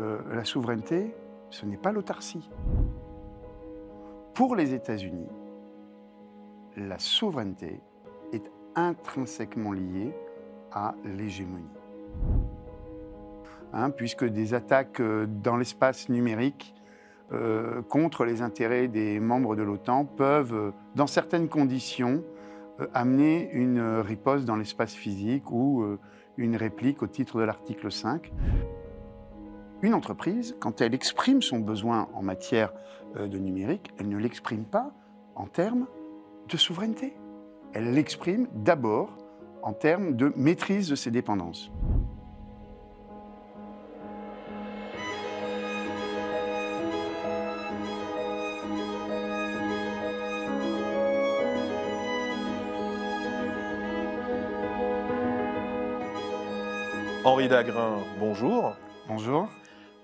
Euh, la souveraineté, ce n'est pas l'autarcie. Pour les États-Unis, la souveraineté est intrinsèquement liée à l'hégémonie. Hein, puisque des attaques euh, dans l'espace numérique euh, contre les intérêts des membres de l'OTAN peuvent, dans certaines conditions, amener une riposte dans l'espace physique ou une réplique au titre de l'article 5. Une entreprise, quand elle exprime son besoin en matière euh, de numérique, elle ne l'exprime pas en termes de souveraineté. Elle l'exprime d'abord en termes de maîtrise de ses dépendances. Henri Dagrin, bonjour. Bonjour.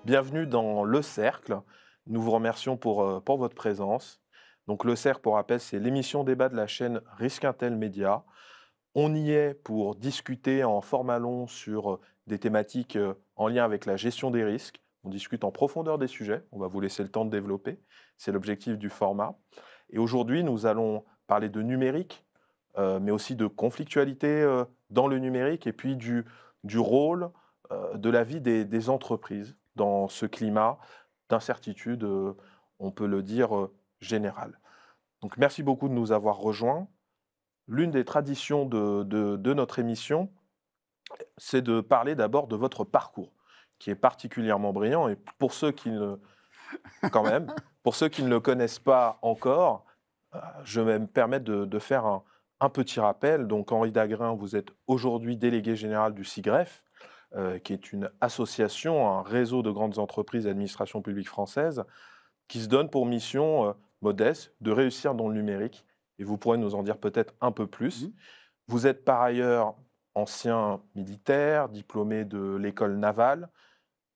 Bienvenue dans Le Cercle. Nous vous remercions pour, euh, pour votre présence. Donc Le Cercle, pour rappel, c'est l'émission débat de la chaîne Risque Intel Média. On y est pour discuter en format long sur euh, des thématiques euh, en lien avec la gestion des risques. On discute en profondeur des sujets. On va vous laisser le temps de développer. C'est l'objectif du format. Et aujourd'hui, nous allons parler de numérique, mais aussi de conflictualité dans le numérique et puis du, du rôle de la vie des, des entreprises dans ce climat d'incertitude, euh, on peut le dire, euh, général. Donc merci beaucoup de nous avoir rejoints. L'une des traditions de, de, notre émission, c'est de parler d'abord de votre parcours, qui est particulièrement brillant. Et pour ceux qui ne, quand même, pour ceux qui ne le connaissent pas encore, euh, je vais me permettre de, de faire un, un, petit rappel. Donc Henri Dagrin, vous êtes aujourd'hui délégué général du SIGREF. Euh, qui est une association, un réseau de grandes entreprises d'administration publique française qui se donne pour mission euh, modeste de réussir dans le numérique. Et vous pourrez nous en dire peut-être un peu plus. Mhm. Vous êtes par ailleurs ancien militaire, diplômé de l'école navale,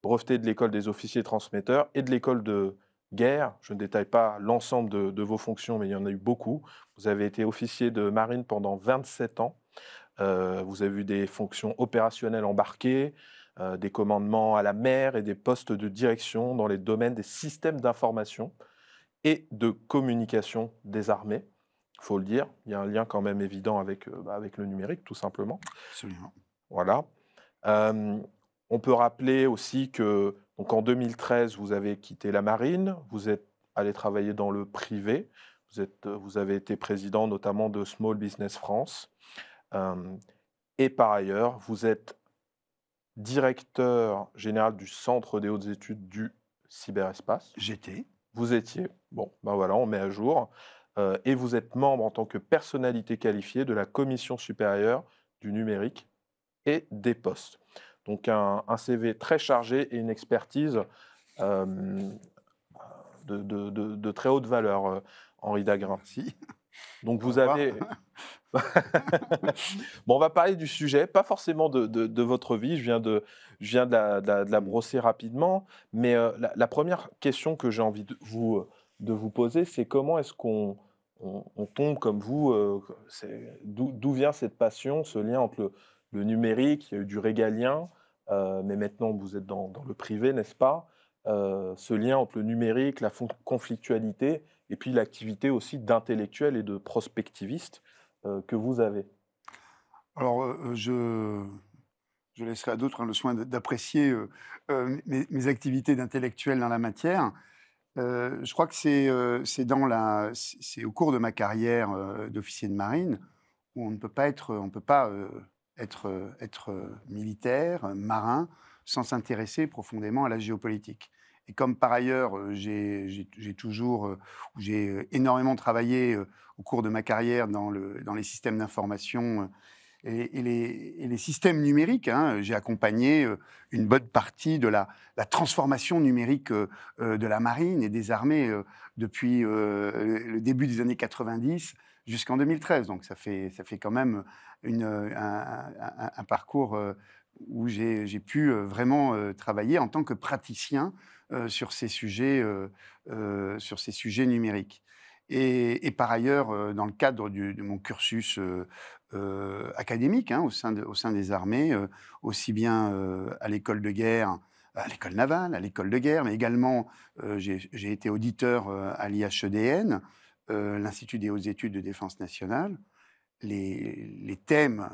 breveté de l'école des officiers transmetteurs et de l'école de guerre. Je ne détaille pas l'ensemble de, vos fonctions, mais il y en a eu beaucoup. Vous avez été officier de marine pendant 27 ans. Euh, vous avez vu des fonctions opérationnelles embarquées, euh, des commandements à la mer et des postes de direction dans les domaines des systèmes d'information et de communication des armées. Il faut le dire, il y a un lien quand même évident avec, euh, bah, avec le numérique, tout simplement. Absolument. Voilà. on peut rappeler aussi que donc en 2013, vous avez quitté la marine, vous êtes allé travailler dans le privé, vous, êtes, vous avez été président notamment de Small Business France. Euh, et par ailleurs, vous êtes directeur général du Centre des hautes études du cyberespace. J'étais. Vous étiez. Bon, ben voilà, on met à jour. Euh, et vous êtes membre en tant que personnalité qualifiée de la Commission supérieure du numérique et des postes. Donc un, CV très chargé et une expertise euh, de, très haute valeur, Henri Dagrin. Merci. Donc vous avez... bon, on va parler du sujet, pas forcément de, votre vie, je viens de, la, mm. brosser rapidement, mais euh, la, première question que j'ai envie de vous, poser, c'est comment est-ce qu'on tombe comme vous euh, D'où vient cette passion, ce lien entre le, numérique, il y a eu du régalien, euh, mais maintenant vous êtes dans le privé, n'est-ce pas Ce lien entre le numérique, la conflictualité, et puis l'activité aussi d'intellectuel et de prospectiviste euh, que vous avez Alors, euh, euh, je, je laisserai à d'autres hein, le soin d'apprécier mes, activités d'intellectuel dans la matière. je crois que c'est dans la, c'est au cours de ma carrière d'officier de marine où on ne peut pas être, on peut pas être, être militaire, marin, sans s'intéresser profondément à la géopolitique. Et comme par ailleurs, euh, j'ai toujours, euh, j'ai euh, énormément travaillé au cours de ma carrière dans, les systèmes d'information et, les, systèmes numériques. Hein, j'ai accompagné une bonne partie de la, transformation numérique de la marine et des armées depuis le début des années 90 jusqu'en 2013. Donc ça fait, ça fait quand même un, parcours où j'ai pu vraiment travailler en tant que praticien euh, sur ces sujets, euh, euh, sur ces sujets numériques. Et, par ailleurs, dans le cadre de mon cursus académique hein, au, sein au, sein des armées, aussi bien à l'école de guerre, à l'école navale, à l'école de guerre, mais également j'ai été auditeur à l'IHEDN, l'Institut des hautes études de défense nationale. Les, les thèmes,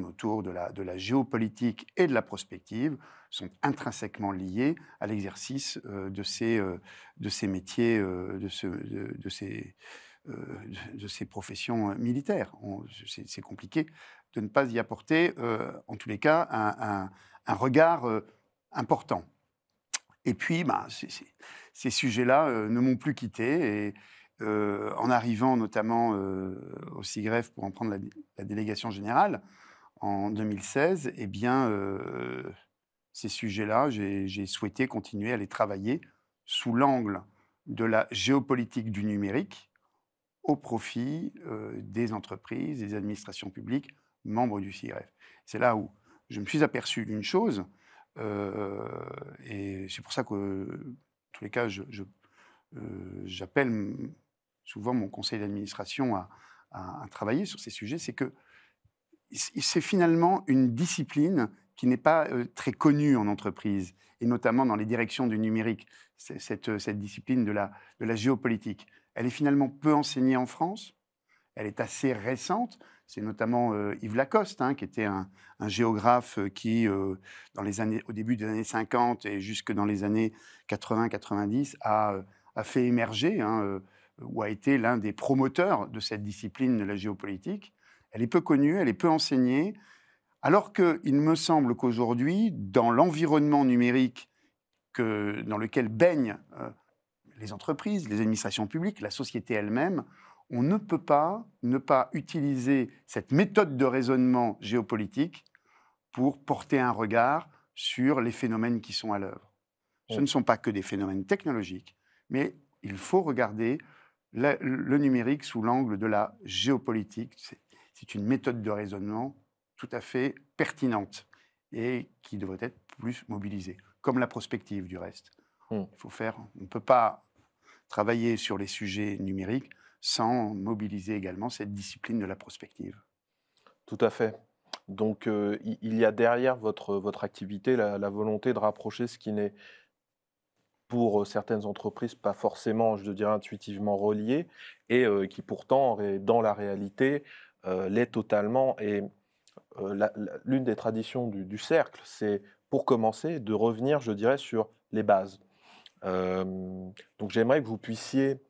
autour de la, géopolitique et de la prospective sont intrinsèquement liées à l'exercice euh, euh, de, ces, métiers, euh, de, ces, professions militaires. C'est compliqué de ne pas y apporter, en tous les cas, un, regard important. Et puis, bah, ces sujets-là ne m'ont plus quitté. Et en arrivant notamment au CIGREF pour en prendre la délégation générale, en 2016, eh bien, euh, ces sujets-là, j'ai souhaité continuer à les travailler sous l'angle de la géopolitique du numérique au profit euh, des entreprises, des administrations publiques membres du CIRF. C'est là où je me suis aperçu d'une chose, euh, et c'est pour ça que, en tous les cas, j'appelle souvent mon conseil d'administration à, travailler sur ces sujets, c'est que c'est finalement une discipline qui n'est pas euh, très connue en entreprise, et notamment dans les directions du numérique, euh, cette, discipline de la, géopolitique. Elle est finalement peu enseignée en France, elle est assez récente. C'est notamment euh, Yves Lacoste, hein, qui était un, géographe qui, au début des années 50 et jusque dans les années 80-90, a, fait émerger, hein, ou a été l'un des promoteurs de cette discipline de la géopolitique. Elle est peu connue, elle est peu enseignée, alors qu'il me semble qu'aujourd'hui, dans l'environnement numérique que, dans lequel baignent euh, les entreprises, les administrations publiques, la société elle-même, on ne peut pas ne pas utiliser cette méthode de raisonnement géopolitique pour porter un regard sur les phénomènes qui sont à l'œuvre. Ce ne sont pas que des phénomènes technologiques, mais il faut regarder le, le numérique sous l'angle de la géopolitique, c'est une méthode de raisonnement tout à fait pertinente et qui devrait être plus mobilisée, comme la prospective du reste. Hmm. Il faut faire, on ne peut pas travailler sur les sujets numériques sans mobiliser également cette discipline de la prospective. Tout à fait. Donc euh, il y a derrière votre, votre activité la, volonté de rapprocher ce qui n'est pour certaines entreprises pas forcément, je dirais, intuitivement relié et euh, qui pourtant, est dans la réalité, euh, l'est totalement. Et euh, l'une des traditions du, cercle, c'est pour commencer de revenir, je dirais, sur les bases. Euh, donc j'aimerais que vous puissiez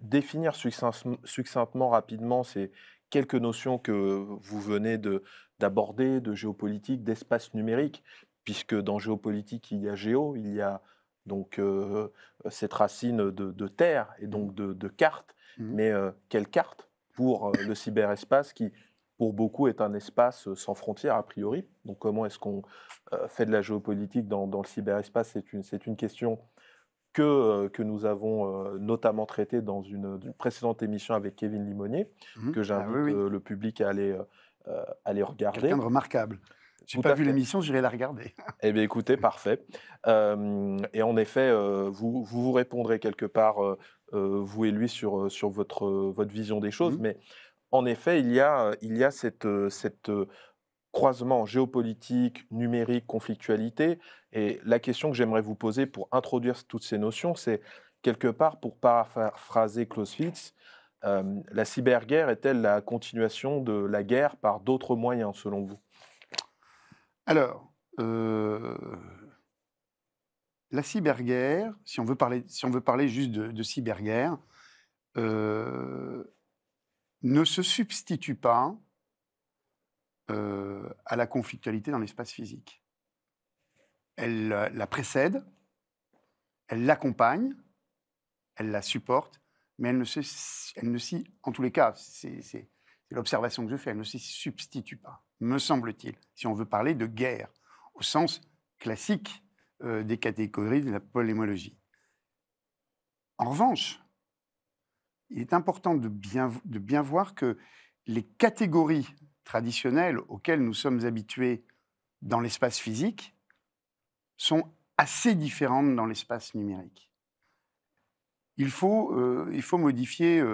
définir succinctement, rapidement ces quelques notions que vous venez d'aborder de, géopolitique, d'espace numérique, puisque dans géopolitique, il y a géo, il y a donc cette racine de, terre et donc de, carte. Mmh. Mais quelle carte pour euh, le cyberespace qui, pour beaucoup, est un espace euh, sans frontières a priori. Donc comment est-ce qu'on euh, fait de la géopolitique dans, le cyberespace C'est une, une, question que, que, nous avons notamment traitée dans une, précédente émission avec Kevin Limonier, mhm. que j'invite ah le public à aller, aller regarder. Quelqu'un de remarquable. J'ai pas vu l'émission, j'irai la regarder. eh bien, écoutez, parfait. et en effet, vous, vous, répondrez quelque part euh, vous et lui sur, euh, sur votre, euh, votre vision des choses, mmh. mais en effet, il y a, il y a cette, cette croisement géopolitique, numérique, conflictualité. Et la question que j'aimerais vous poser pour introduire toutes ces notions, c'est quelque part, pour paraphraser Clausewitz, euh, la cyberguerre est-elle la continuation de la guerre par d'autres moyens, selon vous Alors, la cyberguerre, si on veut parler, si on veut parler juste de, de cyberguerre, euh, ne se substitue pas euh, à la conflictualité dans l'espace physique. Elle la, précède, elle l'accompagne, elle la supporte, mais elle ne se, elle ne s'y, en tous les cas, c'est l'observation que je fais, elle ne s'y substitue pas, me semble-t-il, si on veut parler de guerre au sens classique euh, des catégories de la polémologie. En revanche, il est important de bien, de bien voir que les catégories traditionnelles auxquelles nous sommes habitués dans l'espace physique sont assez différentes dans l'espace numérique. Il faut, euh, il faut modifier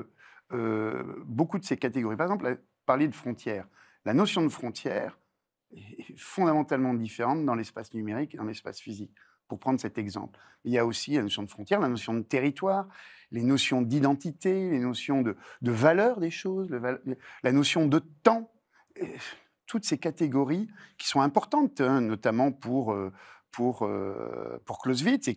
euh, beaucoup de ces catégories. Par exemple, parler de frontières. La notion de frontière, fondamentalement différente dans l'espace numérique et dans l'espace physique, pour prendre cet exemple. Il y a aussi la notion de frontière, la notion de territoire, les notions d'identité, les notions de, valeur des choses, la notion de temps. Toutes ces catégories qui sont importantes, hein, notamment pour, euh, pour, euh, pour Clausewitz et,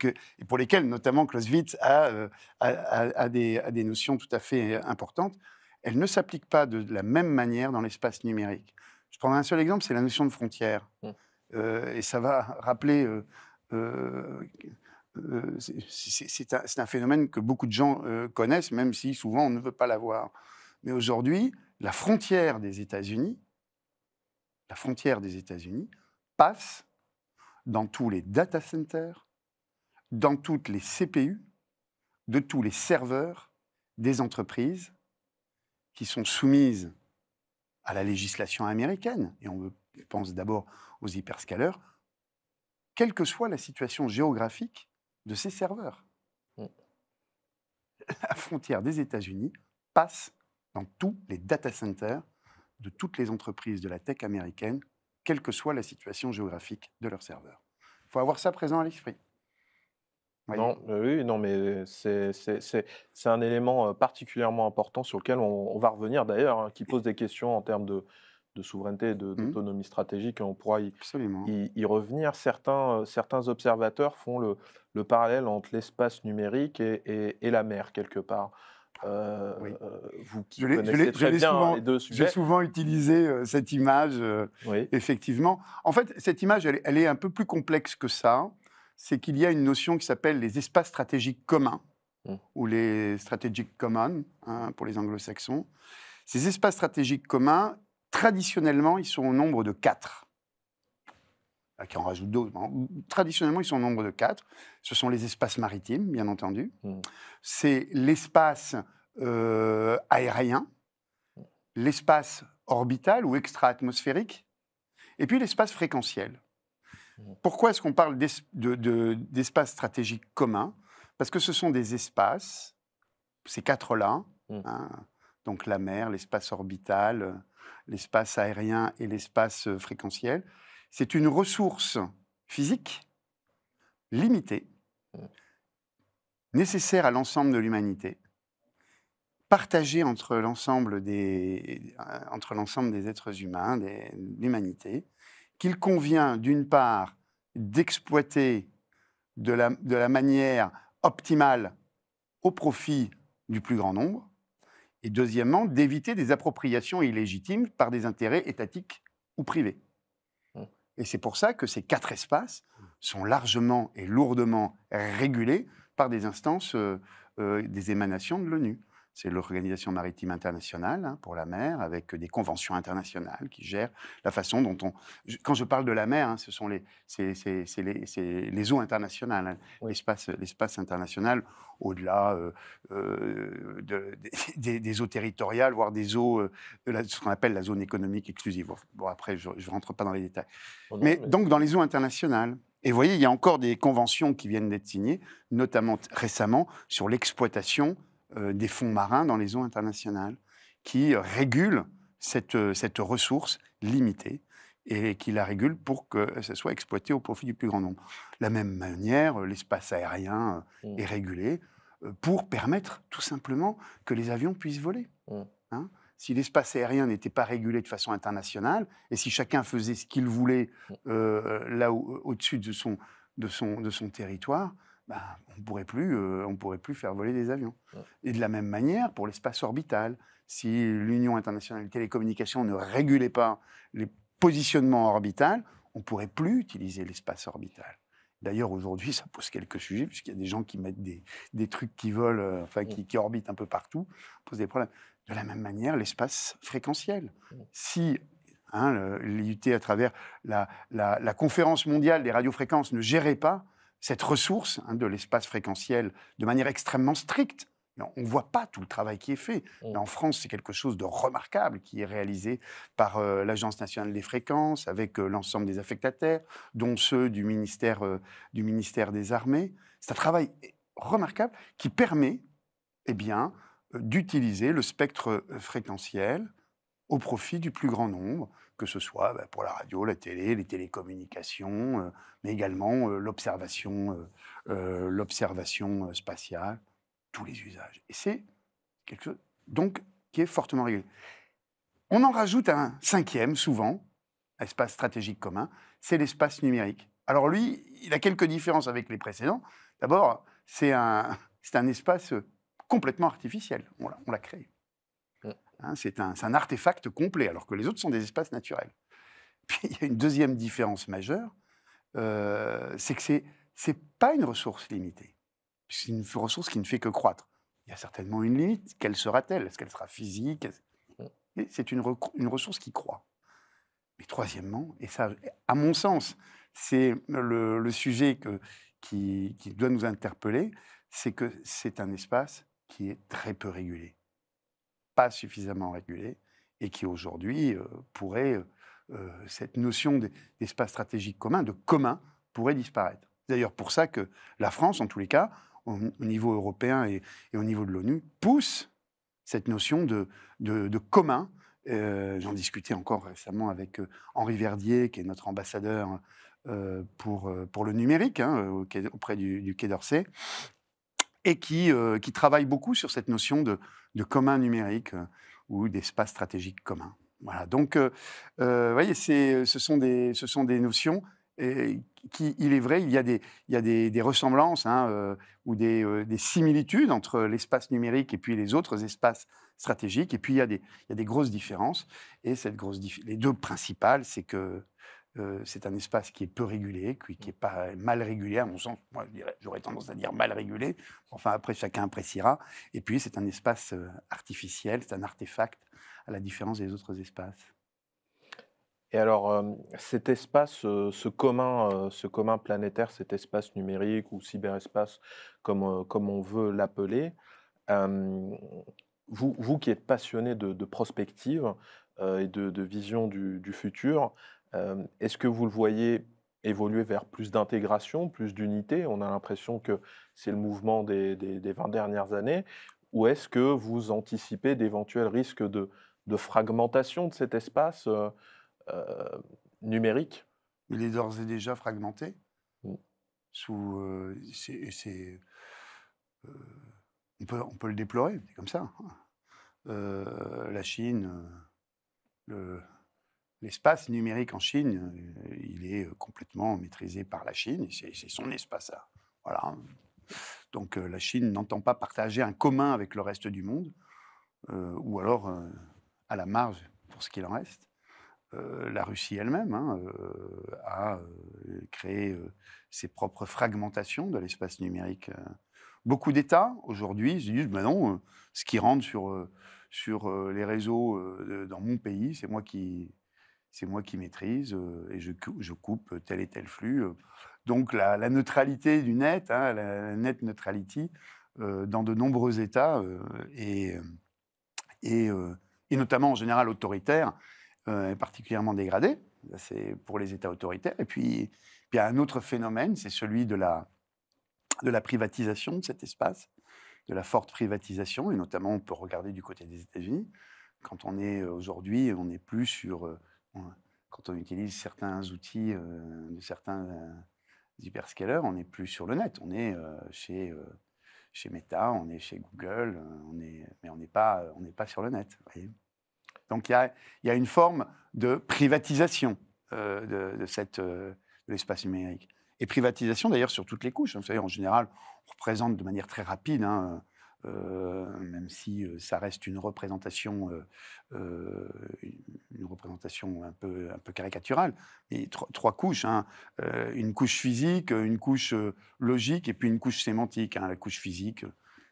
pour lesquelles, notamment, Clausewitz euh, a, des, a, des, notions tout à fait importantes, elles ne s'appliquent pas de la même manière dans l'espace numérique. Je prends un seul exemple, c'est la notion de frontière. Mmh. Euh, et ça va rappeler. Euh, euh, c'est un, phénomène que beaucoup de gens connaissent, même si souvent on ne veut pas l'avoir. Mais aujourd'hui, la frontière des États-Unis, la frontière des États-Unis passe dans tous les data centers, dans toutes les CPU, de tous les serveurs des entreprises qui sont soumises à la législation américaine, et on pense d'abord aux hyperscalers, quelle que soit la situation géographique de ces serveurs. Mm. La frontière des États-Unis passe dans tous les data centers de toutes les entreprises de la tech américaine, quelle que soit la situation géographique de leurs serveurs. Il faut avoir ça présent à l'esprit. Oui. Non, non, mais c'est un élément particulièrement important sur lequel on, va revenir d'ailleurs, hein, qui pose des questions en termes de, souveraineté et mmh. d'autonomie stratégique, on pourra y, revenir. Certains, certains observateurs font le, parallèle entre l'espace numérique et, la mer, quelque part. Euh, euh, vous qui connaissez très bien hein, souvent, les deux J'ai souvent utilisé cette image, effectivement. En fait, cette image, elle, est un peu plus complexe que ça. Hein c'est qu'il y a une notion qui s'appelle les espaces stratégiques communs, mmh. ou les strategic common, hein, pour les anglo-saxons. Ces espaces stratégiques communs, traditionnellement, ils sont au nombre de quatre. qui en rajoute d'autres. Hein. Traditionnellement, ils sont au nombre de quatre. Ce sont les espaces maritimes, bien entendu. Mmh. C'est l'espace euh, aérien, l'espace orbital ou extra-atmosphérique, et puis l'espace fréquentiel. Pourquoi est-ce qu'on parle d'espaces stratégique stratégiques communs Parce que ce sont des espaces, ces quatre-là, mm. hein, donc la mer, l'espace orbital, l'espace aérien et l'espace euh, fréquentiel, c'est une ressource physique limitée, mm. nécessaire à l'ensemble de l'humanité, partagée entre l'ensemble des, euh, entre l'ensemble des êtres humains, de l'humanité, qu'il convient d'une part d'exploiter de la, manière optimale au profit du plus grand nombre, et deuxièmement, d'éviter des appropriations illégitimes par des intérêts étatiques ou privés. Mmh. Et c'est pour ça que ces quatre espaces sont largement et lourdement régulés par des instances, euh, euh, des émanations de l'ONU c'est l'Organisation maritime internationale hein, pour la mer, avec des conventions internationales qui gèrent la façon dont on. Quand je parle de la mer, hein, ce sont les, c'est, c'est, c'est les, eaux internationales, hein. l'espace, l'espace international au-delà euh, euh, de, des, eaux territoriales, voire des eaux de euh, ce qu'on appelle la zone économique exclusive. Bon, après, je ne rentre pas dans les détails. Oh mais, mais donc dans les eaux internationales. Et vous voyez, il y a encore des conventions qui viennent d'être signées, notamment récemment sur l'exploitation euh, des fonds marins dans les eaux internationales qui régulent cette, euh, ressource limitée et qui la régule pour que ce soit exploité au profit du plus grand nombre. De la même manière, euh, l'espace aérien mm. est régulé pour permettre tout simplement que les avions puissent voler. Mm. Hein? si l'espace aérien n'était pas régulé de façon internationale, et si chacun faisait ce qu'il voulait mm. là au-dessus de son territoire, bah, on pourrait plus, euh, on pourrait plus faire voler des avions. Et de la même manière pour l'espace orbital, si l'Union internationale des télécommunications ne régulait pas les positionnements orbitaux, on pourrait plus utiliser l'espace orbital. D'ailleurs, aujourd'hui, ça pose quelques sujets, puisqu'il y a des gens qui mettent des, trucs qui volent, euh, qui, orbitent un peu partout, pose des problèmes. De la même manière, l'espace fréquentiel. Si hein, l'IUT, à travers la conférence mondiale des radiofréquences, ne gérait pas cette ressource hein, de l'espace fréquentiel de manière extrêmement stricte. On ne voit pas tout le travail qui est fait. Mm. en France, c'est quelque chose de remarquable qui est réalisé par euh, l'Agence nationale des fréquences, avec euh, l'ensemble des affectataires, dont ceux du ministère, euh, du ministère des Armées. C'est un travail eh, remarquable qui permet eh bien, d'utiliser le spectre fréquentiel au profit du plus grand nombre, que ce soit bah, pour la radio, la télé, les télécommunications, euh, mais également euh, l'observation, euh, l'observation spatiale, tous les usages. Et c'est quelque chose donc qui est fortement régulé. On en rajoute un cinquième, souvent, espace stratégique commun, c'est l'espace numérique. Alors lui, il a quelques différences avec les précédents. D'abord, c'est un, c'est un espace complètement artificiel. on l'a créé. Hein, c'est un, artefact complet, alors que les autres sont des espaces naturels. Puis il y a une deuxième différence majeure, euh, c'est que c'est n'est pas une ressource limitée. C'est une ressource qui ne fait que croître. Il y a certainement une limite. Quelle sera-t-elle Est-ce qu'elle sera physique C'est une, ressource qui croît. Mais troisièmement, et ça, à mon sens, c'est le, sujet que, qui doit nous interpeller, c'est que c'est un espace qui est très peu régulé pas suffisamment régulé et qui aujourd'hui euh, pourrait, euh, euh, cette notion d'espace stratégique commun, de commun, pourrait disparaître. D'ailleurs pour ça que la France, en tous les cas, au, niveau européen et, au niveau de l'ONU, pousse cette notion de, de, commun. J'en discutais encore récemment avec Henri Verdier, qui est notre ambassadeur pour, pour le numérique hein, auprès du, du Quai d'Orsay, et qui, euh, qui travaille beaucoup sur cette notion de, de commun numérique euh, ou d'espace stratégique commun. Voilà, donc, euh, vous voyez, ce sont, des, ce sont des notions et qui, il est vrai, il y a des, il y a des, des ressemblances hein, ou des, des, similitudes entre l'espace numérique et puis les autres espaces stratégiques. Et puis, il y a des, il y a grosses différences. Et cette grosse les deux principales, c'est que euh, c'est un espace qui est peu régulé, qui est pas mal régulé, à mon sens. Moi, j'aurais tendance à dire mal régulé. Enfin, après, chacun appréciera. Et puis, c'est un espace euh, artificiel, c'est un artefact, à la différence des autres espaces. Et alors, euh, cet espace, ce, commun, ce commun planétaire, cet espace numérique ou cyberespace, comme, on veut l'appeler, vous, qui êtes passionné de, prospective et de, vision du futur, euh, est-ce que vous le voyez évoluer vers plus d'intégration, plus d'unité On a l'impression que c'est le mouvement des, 20 dernières années. Ou est-ce que vous anticipez d'éventuels risques de, fragmentation de cet espace euh, euh, numérique Il est d'ores et déjà fragmenté. Mm. on, peut, le déplorer, comme ça. Hein. la Chine, le, L'espace numérique en Chine, euh, il est euh, complètement maîtrisé par la Chine. C'est son espace. voilà. Hein. Donc euh, la Chine n'entend pas partager un commun avec le reste du monde, ou alors à la marge pour ce qu'il en reste. la Russie elle-même hein, a créé ses propres fragmentations de l'espace numérique. Beaucoup d'États aujourd'hui se disent ben ce qui rentre sur, sur les réseaux dans mon pays, c'est moi qui c'est moi qui maîtrise euh, et je, je, coupe tel et tel flux. Euh. Donc la, neutralité du net, hein, la net neutrality, euh, dans de nombreux États et, et, notamment en général autoritaire, est particulièrement dégradée. C'est pour les États autoritaires. Et puis, il y a un autre phénomène, c'est celui de la, de la privatisation de cet espace, de la forte privatisation, et notamment on peut regarder du côté des États-Unis. Quand on est aujourd'hui, on n'est plus sur quand on utilise certains outils euh, de certains euh, hyperscalers, on n'est plus sur le net. On est euh, chez, chez Meta, on est chez Google, on est, mais on n'est pas, on pas sur le net. Donc il y a, y a, une forme de privatisation de, cette, l'espace numérique. Et privatisation d'ailleurs sur toutes les couches. Hein. Vous savez, en général, on représente de manière très rapide. Hein, euh, même si euh, ça reste une représentation, euh, une représentation un peu, un peu caricaturale. Mais trois couches, hein, une couche physique, une couche logique et puis une couche sémantique. Hein. La couche physique,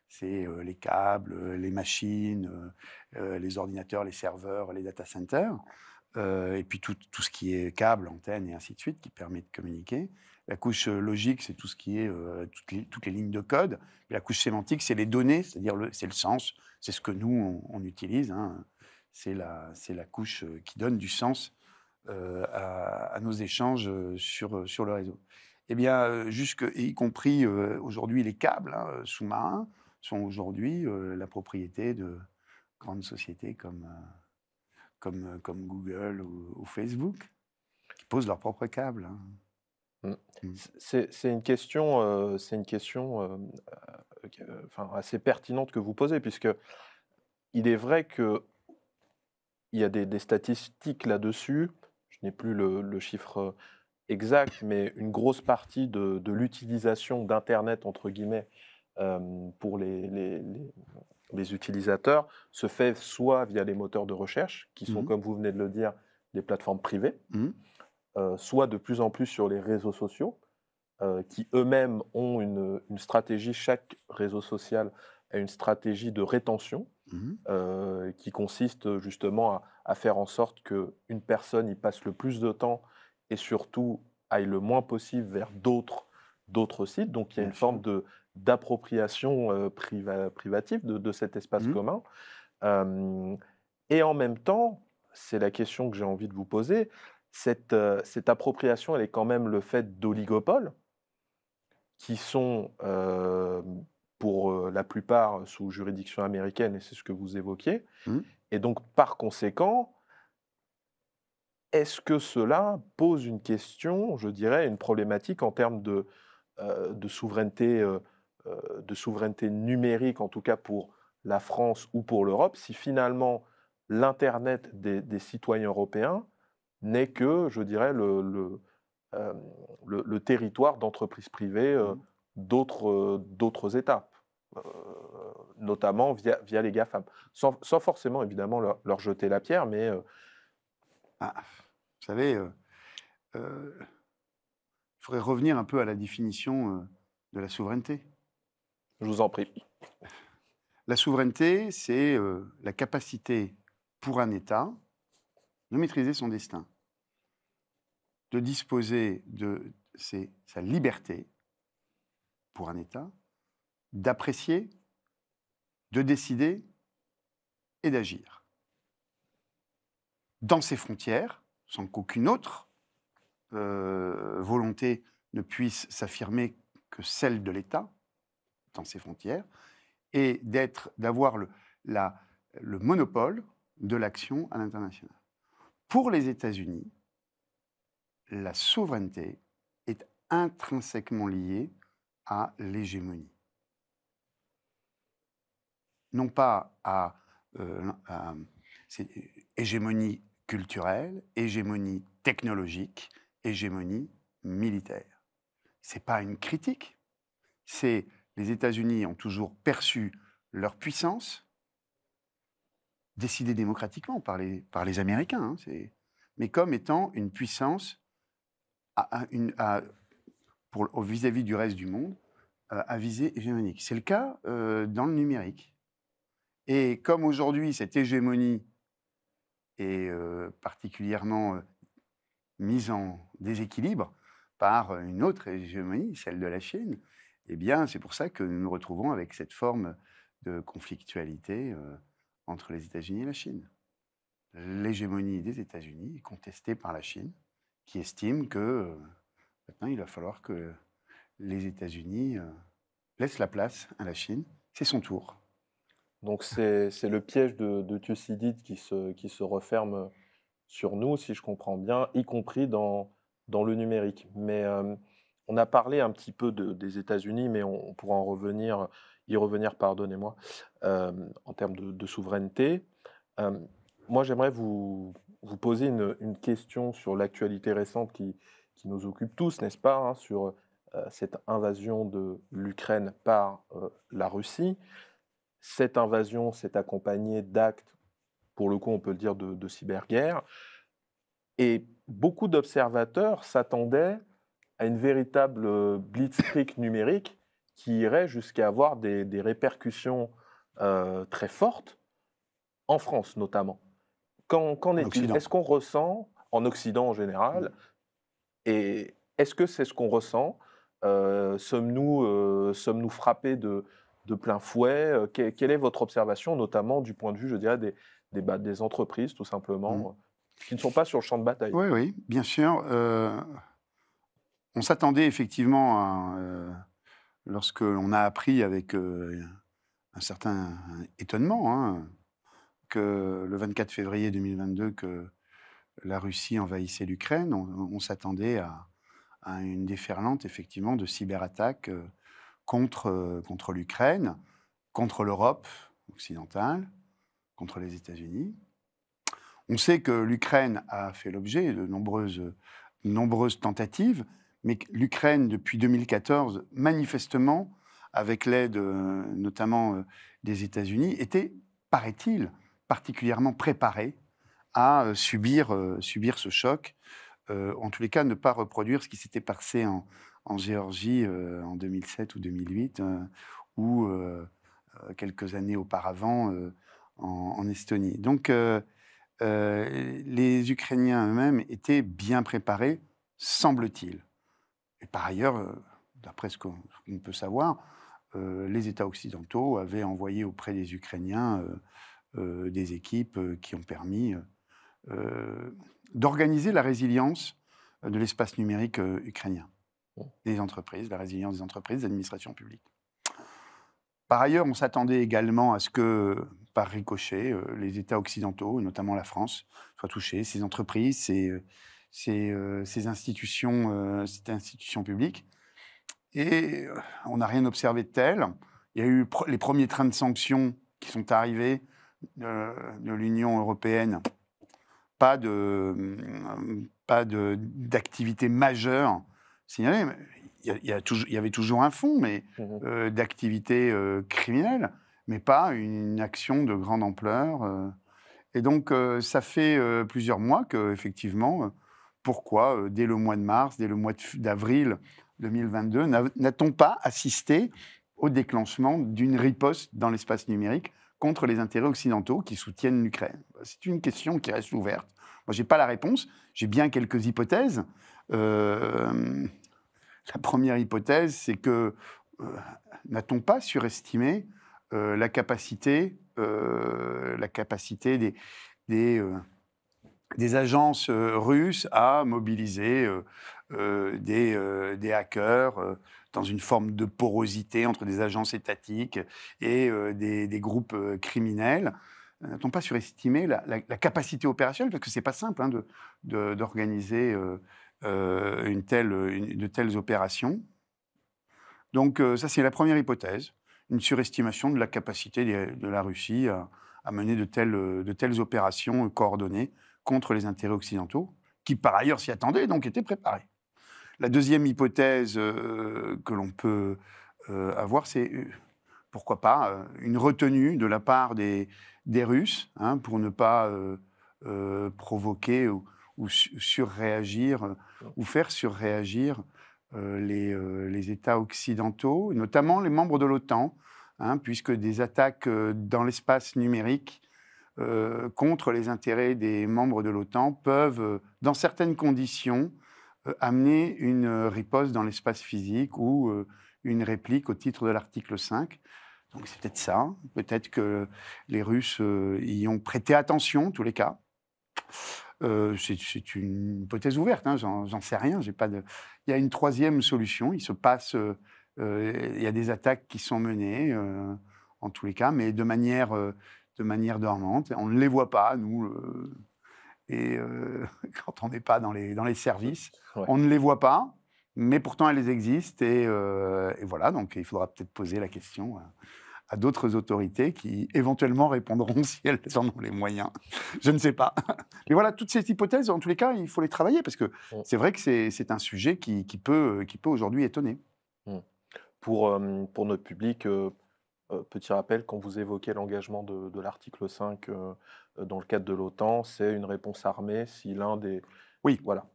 c'est les câbles, les machines, les ordinateurs, les serveurs, les data centers, et puis tout, tout, ce qui est câble, antenne et ainsi de suite, qui permet de communiquer. La couche euh, logique, c'est tout ce qui est euh, toutes, les, lignes de code. la couche sémantique, c'est les données, c'est-à-dire c'est le sens, c'est ce que nous, on, utilise. Hein. C'est, la, c'est la, couche euh, qui donne du sens à, nos échanges sur, sur le réseau. Eh bien, jusque, y compris aujourd'hui, les câbles hein, sous-marins sont aujourd'hui la propriété de grandes sociétés comme, comme, comme Google ou, Facebook, qui posent leurs propres câbles. Hein. Mmh. Mmh. C'est une question, euh, une question euh, euh, assez pertinente que vous posez, puisque il est vrai qu'il y a des, statistiques là-dessus. Je n'ai plus le, chiffre exact, mais une grosse partie de, l'utilisation d'Internet entre guillemets pour les, utilisateurs se fait soit via les moteurs de recherche, qui sont, mmh. comme vous venez de le dire, des plateformes privées. Euh, soit de plus en plus sur les réseaux sociaux, euh, qui eux-mêmes ont une, stratégie, chaque réseau social a une stratégie de rétention, mhm. euh, qui consiste justement à, faire en sorte qu'une personne y passe le plus de temps et surtout aille le moins possible vers d'autres sites. Donc il y a une forme d'appropriation privative de, cet espace mhm. commun. et en même temps, c'est la question que j'ai envie de vous poser, euh, cette, appropriation, elle est quand même le fait d'oligopoles qui sont euh, pour euh, la plupart sous juridiction américaine, et c'est ce que vous évoquiez. Mmh. Et donc, par conséquent, est-ce que cela pose une question, je dirais, une problématique en termes de, de souveraineté, de souveraineté numérique, en tout cas pour la France ou pour l'Europe, si finalement l'Internet des, citoyens européens n'est que, je dirais, le, euh, territoire d'entreprises privées euh, mmh. d'autres, États, euh, étapes, notamment via, les GAFAM. Sans, forcément, évidemment, leur, jeter la pierre, mais... Ah, vous savez, il faudrait revenir un peu à la définition de la souveraineté. Je vous en prie. La souveraineté, c'est la capacité pour un État de maîtriser son destin de disposer de sa liberté pour un État d'apprécier, de décider et d'agir dans ses frontières, sans qu'aucune autre euh, volonté ne puisse s'affirmer que celle de l'État, dans ses frontières, et d'être, d'avoir le monopole de l'action à l'international. Pour les États-Unis, la souveraineté est intrinsèquement liée à l'hégémonie. Non pas à, euh, hégémonie culturelle, hégémonie technologique, hégémonie militaire. Ce n'est pas une critique, c'est les États-Unis ont toujours perçu leur puissance, décidée démocratiquement par les, par les Américains, hein, mais comme étant une puissance vis-à-vis du reste du monde euh, à viser hégémonique. C'est le cas euh, dans le numérique. Et comme aujourd'hui, cette hégémonie est euh, particulièrement mise en déséquilibre par une autre hégémonie, celle de la Chine, eh bien, c'est pour ça que nous nous retrouvons avec cette forme de conflictualité entre les États-Unis et la Chine. L'hégémonie des États-Unis est contestée par la Chine, qui estiment que euh, maintenant il va falloir que les États-Unis euh, laissent la place à la Chine. C'est son tour. Donc c'est le piège de, de Thucydide qui se, qui se referme sur nous, si je comprends bien, y compris dans, dans le numérique. Mais euh, on a parlé un petit peu des États-Unis, mais on, pourra en revenir, y revenir, pardonnez-moi, en termes de, souveraineté. moi, j'aimerais vous vous posez une, question sur l'actualité récente qui, qui, nous occupe tous, n'est-ce pas, hein, sur euh, cette invasion de l'Ukraine par euh, la Russie. Cette invasion s'est accompagnée d'actes, pour le coup, on peut le dire, de, cyberguerre. Et beaucoup d'observateurs s'attendaient à une véritable euh, blitzkrieg numérique qui irait jusqu'à avoir des, répercussions très fortes, en France notamment. Qu'en est-il Est-ce qu'on ressent, en Occident en général, et est-ce que c'est ce qu'on ressent euh, euh, Sommes-nous frappés de, de, plein fouet euh, Quelle est votre observation, notamment du point de vue, je dirais, des, des, des entreprises, tout simplement, mm. qui ne sont pas sur le champ de bataille Oui, oui, bien sûr. on s'attendait effectivement, lorsque l'on a appris avec un certain étonnement, hein, que le 24 février 2022 que la Russie envahissait l'Ukraine, on, s'attendait à, une déferlante effectivement de cyberattaques euh, euh, contre, l'Ukraine, contre l'Europe occidentale, contre les États-Unis. On sait que l'Ukraine a fait l'objet de nombreuses, nombreuses tentatives, mais l'Ukraine, depuis 2014, manifestement, avec l'aide euh, notamment des États-Unis, était, paraît-il, particulièrement préparés à euh, subir, euh, subir ce choc. Euh, en tous les cas, ne pas reproduire ce qui s'était passé en, Géorgie en 2007 ou 2008, ou quelques années auparavant en, Estonie. Donc, les Ukrainiens eux-mêmes étaient bien préparés, semble-t-il. Et par ailleurs, d'après ce qu'on peut savoir, les États occidentaux avaient envoyé auprès des Ukrainiens euh, des équipes euh, qui ont permis euh, d'organiser la résilience de l'espace numérique ukrainien, des entreprises, la résilience des entreprises, des administrations publiques. Par ailleurs, on s'attendait également à ce que, par ricochet, les États occidentaux, notamment la France, soient touchés, ces entreprises, ces, institutions, ces institutions publiques. Et on n'a rien observé de tel. Il y a eu les premiers trains de sanctions qui sont arrivés de, l'Union européenne, pas de pas d'activité majeure signalée. Il y, avait toujours un fonds, mais mhm. euh, d'activité euh, criminelle, mais pas une action de grande ampleur. Euh. Et donc, ça fait plusieurs mois que, effectivement, pourquoi dès le mois de mars, dès le mois d'avril 2022, n'a-t-on pas assisté au déclenchement d'une riposte dans l'espace numérique contre les intérêts occidentaux qui soutiennent l'Ukraine C'est une question qui reste ouverte. Moi, je n'ai pas la réponse, j'ai bien quelques hypothèses. Euh, la première hypothèse, c'est que euh, n'a-t-on pas surestimé euh, la capacité, la capacité des, des, agences russes à mobiliser des, des hackers dans une forme de porosité entre des agences étatiques et euh, des, groupes euh, criminels. Euh, n'a-t-on pas surestimé la, capacité opérationnelle Parce que ce n'est pas simple hein, d'organiser de, une telle, de telles opérations. Donc ça, c'est la première hypothèse, une surestimation de la capacité de, la Russie à, mener de telles, de telles, opérations coordonnées contre les intérêts occidentaux, qui par ailleurs s'y attendaient et donc étaient préparés. La deuxième hypothèse euh, que l'on peut euh, avoir, c'est euh, pourquoi pas une retenue de la part des, Russes hein, pour ne pas provoquer ou, surréagir ou faire surréagir les, États occidentaux, notamment les membres de l'OTAN, hein, puisque des attaques dans l'espace numérique contre les intérêts des membres de l'OTAN peuvent, dans certaines conditions, euh, amener une euh, riposte dans l'espace physique ou euh, une réplique au titre de l'article 5. Donc c'est peut-être ça, peut-être que les Russes y ont prêté attention, en tous les cas. c'est une hypothèse ouverte, hein, j'en sais rien. Pas de... Il y a une troisième solution, il se passe, il y a des attaques qui sont menées, en tous les cas, mais de manière, de manière dormante. On ne les voit pas, nous. Et euh, quand on n'est pas dans les, dans les services, on ne les voit pas, mais pourtant elles existent. Et, euh, voilà, donc il faudra peut-être poser la question à d'autres autorités qui éventuellement répondront si elles en ont les moyens. Je ne sais pas. Mais voilà, toutes ces hypothèses, en tous les cas, il faut les travailler parce que mm. c'est vrai que c'est un sujet qui, qui peut, qui peut aujourd'hui étonner. Mm. Pour, euh, pour notre public, petit rappel, quand vous évoquez l'engagement de, de l'article 5 euh, dans le cadre de l'OTAN, c'est une réponse armée si l'un des. Oui. Voilà.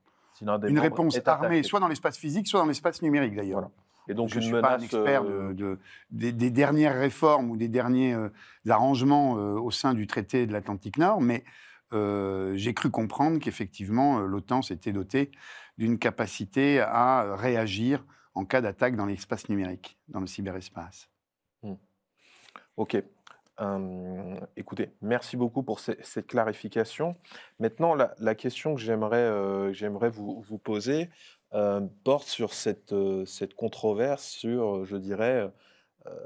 une réponse est armée, soit dans l'espace physique, soit dans l'espace numérique d'ailleurs. Et donc, je ne suis pas un expert de, euh, des, dernières réformes ou des derniers euh, arrangements au sein du traité de l'Atlantique Nord, mais j'ai cru comprendre qu'effectivement, l'OTAN s'était dotée d'une capacité à réagir en cas d'attaque dans l'espace numérique, dans le cyberespace. Hmm. OK écoutez, merci beaucoup pour cette clarification. Maintenant, la, question que j'aimerais euh, j'aimerais vous, poser euh, porte sur cette, euh, cette controverse sur, je dirais,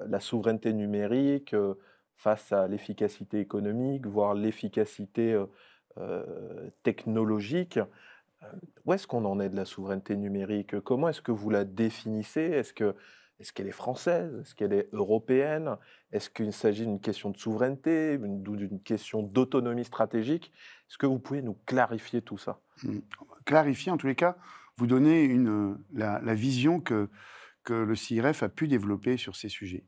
la souveraineté numérique face à l'efficacité économique, voire l'efficacité technologique. Où est-ce qu'on en est de la souveraineté numérique Comment est-ce que vous la définissez Est-ce que est-ce qu'elle est française Est-ce qu'elle est européenne Est-ce qu'il s'agit d'une question de souveraineté ou d'une question d'autonomie stratégique Est-ce que vous pouvez nous clarifier tout ça mmh. Clarifier, en tous les cas, vous donner la, vision que, que le CIRF a pu développer sur ces sujets.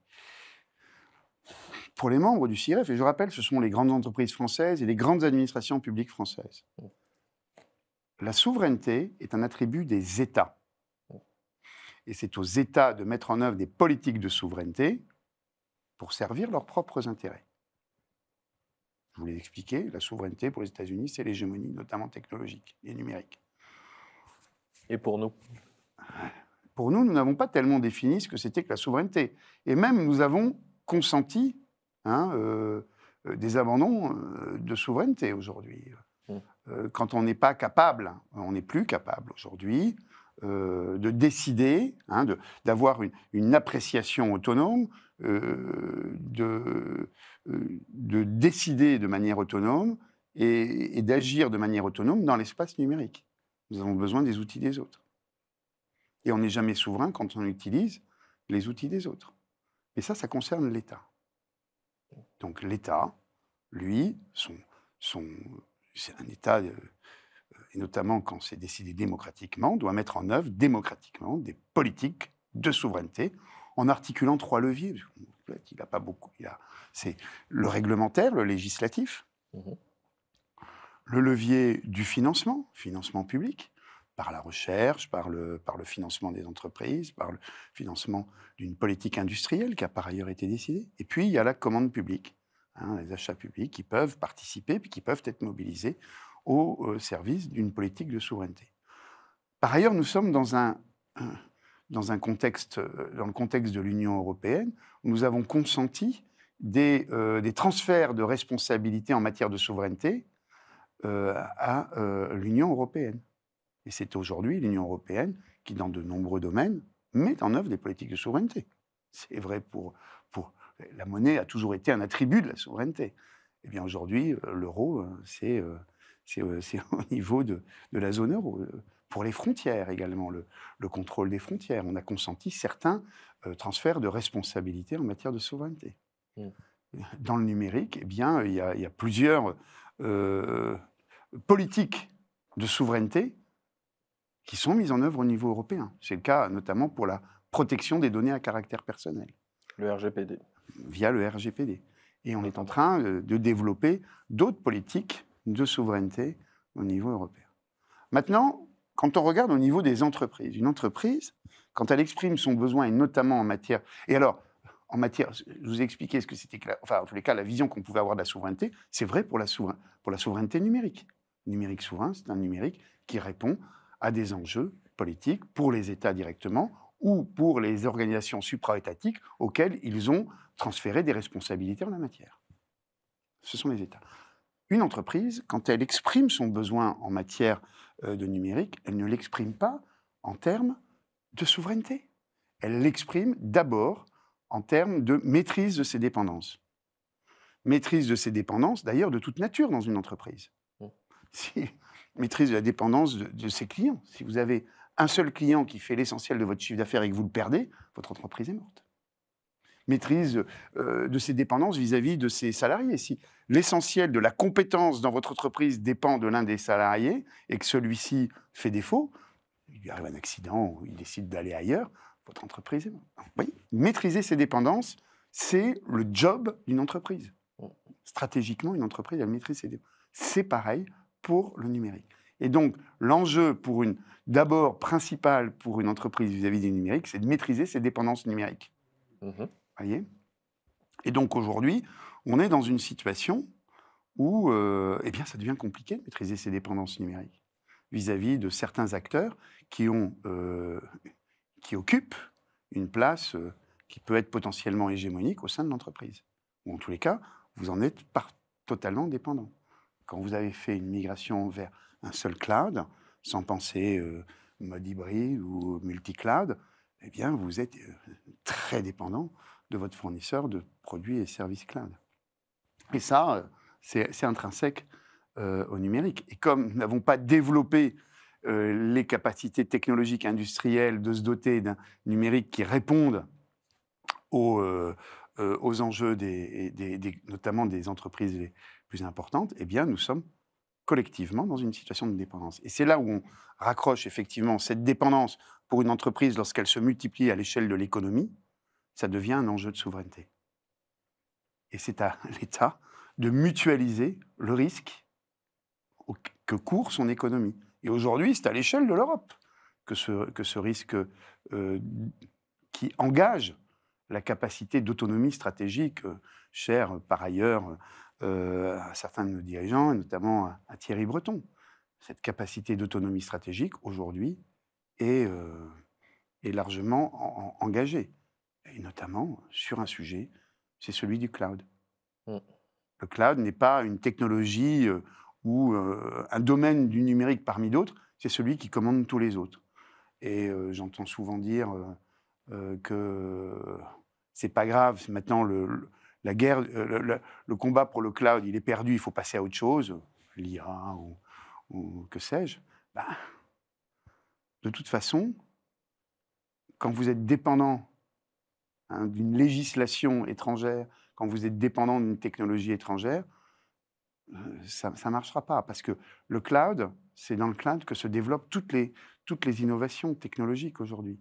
Pour les membres du CIRF, et je rappelle, ce sont les grandes entreprises françaises et les grandes administrations publiques françaises. Mmh. La souveraineté est un attribut des États et c'est aux États de mettre en œuvre des politiques de souveraineté pour servir leurs propres intérêts. Je vous l'ai expliqué, la souveraineté pour les États-Unis, c'est l'hégémonie, notamment technologique et numérique. Et pour nous Pour nous, nous n'avons pas tellement défini ce que c'était que la souveraineté. Et même, nous avons consenti hein, euh, euh, des abandons euh, de souveraineté aujourd'hui. Mmh. Quand on n'est pas capable, on n'est plus capable aujourd'hui euh, de décider, hein, d'avoir une, une, appréciation autonome, euh, de, euh, de, décider de manière autonome et, et d'agir de manière autonome dans l'espace numérique. Nous avons besoin des outils des autres. Et on n'est jamais souverain quand on utilise les outils des autres. Et ça, ça concerne l'État. Donc l'État, lui, son, son, c'est un État et notamment quand c'est décidé démocratiquement, doit mettre en œuvre démocratiquement des politiques de souveraineté en articulant trois leviers. Il a pas beaucoup. C'est le réglementaire, le législatif, mhm. le levier du financement, financement public, par la recherche, par le, par le financement des entreprises, par le financement d'une politique industrielle qui a par ailleurs été décidée. Et puis, il y a la commande publique, hein, les achats publics qui peuvent participer, puis qui peuvent être mobilisés au euh, service d'une politique de souveraineté. Par ailleurs, nous sommes dans un, dans un contexte, euh, dans le contexte de l'Union européenne, où nous avons consenti des, euh, des transferts de responsabilités en matière de souveraineté à l'Union européenne. Et c'est aujourd'hui l'Union européenne qui, dans de nombreux domaines, met en œuvre des politiques de souveraineté. C'est vrai pour, pour la monnaie a toujours été un attribut de la souveraineté. Eh bien aujourd'hui, l'euro, c'est c'est euh, au niveau de, la zone euro. Euh, pour les frontières également, le, contrôle des frontières, on a consenti certains euh, transferts de responsabilités en matière de souveraineté. Mmh. Dans le numérique, eh bien, il y a, plusieurs politiques de souveraineté qui sont mises en œuvre au niveau européen. C'est le cas notamment pour la protection des données à caractère personnel. Le RGPD. Via le RGPD. Et on est en train de développer d'autres politiques de souveraineté au niveau européen. Maintenant, quand on regarde au niveau des entreprises, une entreprise, quand elle exprime son besoin, et notamment en matière... Et alors, en matière, je vous ai expliqué ce que c'était, enfin, en tous les cas, la vision qu'on pouvait avoir de la souveraineté, c'est vrai pour la, pour la souveraineté numérique. numérique souverain, c'est un numérique qui répond à des enjeux politiques pour les États directement ou pour les organisations supra-étatiques auxquelles ils ont transféré des responsabilités en la matière. Ce sont les États une entreprise, quand elle exprime son besoin en matière euh, de numérique, elle ne l'exprime pas en termes de souveraineté. Elle l'exprime d'abord en termes de maîtrise de ses dépendances. Maîtrise de ses dépendances, d'ailleurs, de toute nature dans une entreprise. Si, maîtrise de la dépendance de, de, ses clients. Si vous avez un seul client qui fait l'essentiel de votre chiffre d'affaires et que vous le perdez, votre entreprise est morte maîtrise euh, de ses dépendances vis-à-vis de ses salariés. Si l'essentiel de la compétence dans votre entreprise dépend de l'un des salariés et que celui-ci fait défaut, il lui arrive un accident ou il décide d'aller ailleurs, votre entreprise est oui. Maîtriser ses dépendances, c'est le job d'une entreprise. Stratégiquement, une entreprise, elle maîtrise ses dépendances. C'est pareil pour le numérique. Et donc, l'enjeu pour une, d'abord principal pour une entreprise vis-à-vis du numérique, c'est de maîtriser ses dépendances numériques. Mmh Voyez Et donc aujourd'hui, on est dans une situation où euh, eh bien, ça devient compliqué de maîtriser ces dépendances numériques vis-à-vis de certains acteurs qui, euh, qui occupent une place euh, qui peut être potentiellement hégémonique au sein de l'entreprise. Ou en tous les cas, vous en êtes totalement dépendant. Quand vous avez fait une migration vers un seul cloud, sans penser mode hybride ou multi-cloud, eh bien, vous êtes très dépendant de votre fournisseur de produits et services cloud. Et ça, euh, c'est intrinsèque euh, au numérique. Et comme nous n'avons pas développé euh, les capacités technologiques industrielles de se doter d'un numérique qui réponde aux, aux enjeux des, notamment des entreprises les plus importantes, eh bien, nous sommes collectivement dans une situation de dépendance. Et c'est là où on raccroche effectivement cette dépendance pour une entreprise lorsqu'elle se multiplie à l'échelle de l'économie, ça devient un enjeu de souveraineté. Et c'est à l'État de mutualiser le risque que court son économie. Et aujourd'hui, c'est à l'échelle de l'Europe que ce, risque euh, qui engage la capacité d'autonomie stratégique euh, chère par ailleurs euh, à certains de nos dirigeants, et notamment à, Thierry Breton. Cette capacité d'autonomie stratégique, aujourd'hui, est, largement engagée et notamment sur un sujet, c'est celui du cloud. Mm. Le cloud n'est pas une technologie euh, ou euh, un domaine du numérique parmi d'autres, c'est celui qui commande tous les autres. Et euh, j'entends souvent dire que c'est pas grave, maintenant le, la guerre, le, combat pour le cloud, il est perdu, il faut passer à autre chose, l'IA ou, que sais-je. Bah, de toute façon, quand vous êtes dépendant Hein, d'une législation étrangère, quand vous êtes dépendant d'une technologie étrangère, euh, ça ne marchera pas. Parce que le cloud, c'est dans le cloud que se développent toutes les, toutes les innovations technologiques aujourd'hui.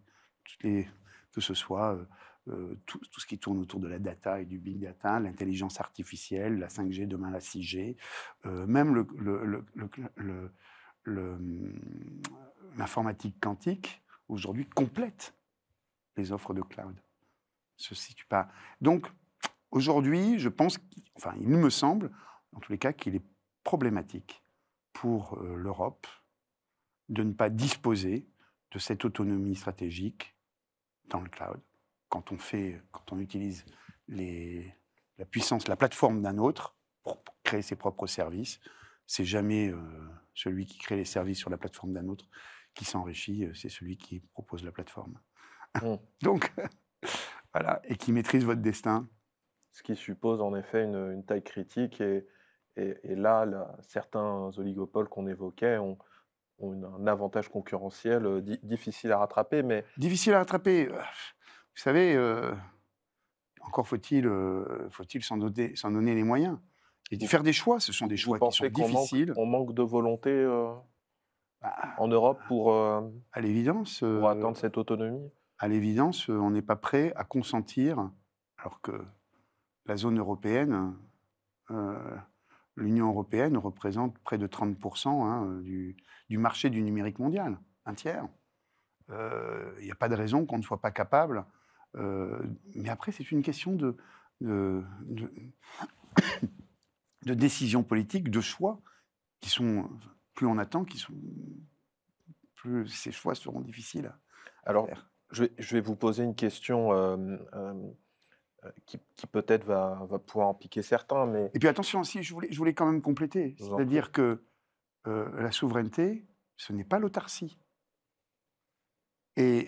Que ce soit euh, euh, tout, ce qui tourne autour de la data et du big data, l'intelligence artificielle, la 5G, demain la 6G, même hum, l'informatique quantique, aujourd'hui, complète les offres de cloud situe pas. Donc, aujourd'hui, je pense, enfin, il me semble, en tous les cas, qu'il est problématique pour euh, l'Europe de ne pas disposer de cette autonomie stratégique dans le cloud. Quand on, fait, quand on utilise les, la puissance, la plateforme d'un autre pour créer ses propres services, c'est jamais euh, celui qui crée les services sur la plateforme d'un autre qui s'enrichit, euh, c'est celui qui propose la plateforme. Mmh. Donc, voilà, et qui maîtrise votre destin. Ce qui suppose en effet une, taille critique. Et, là, certains oligopoles qu'on évoquait ont, un avantage concurrentiel euh, difficile à rattraper. Mais... Difficile à rattraper. Euh, vous savez, euh, encore faut-il faut s'en donner, les moyens. Et faire des choix, ce sont des choix qui sont difficiles. on manque de volonté bah, en Europe pour, à pour atteindre cette autonomie à l'évidence, euh, on n'est pas prêt à consentir, alors que la zone européenne, euh, l'Union européenne représente près de 30% hein, du, marché du numérique mondial, un tiers. Il euh, n'y a pas de raison qu'on ne soit pas capable. mais après, c'est une question de, de, de, de décision politique, de choix, qui sont, plus on attend, qui sont, plus ces choix seront difficiles. À Alors, faire je vais, vous poser une question euh, euh, qui, peut-être va, pouvoir en piquer certains. Mais... Et puis attention aussi, je voulais, je voulais quand même compléter. C'est-à-dire que euh, la souveraineté, ce n'est pas l'autarcie. Et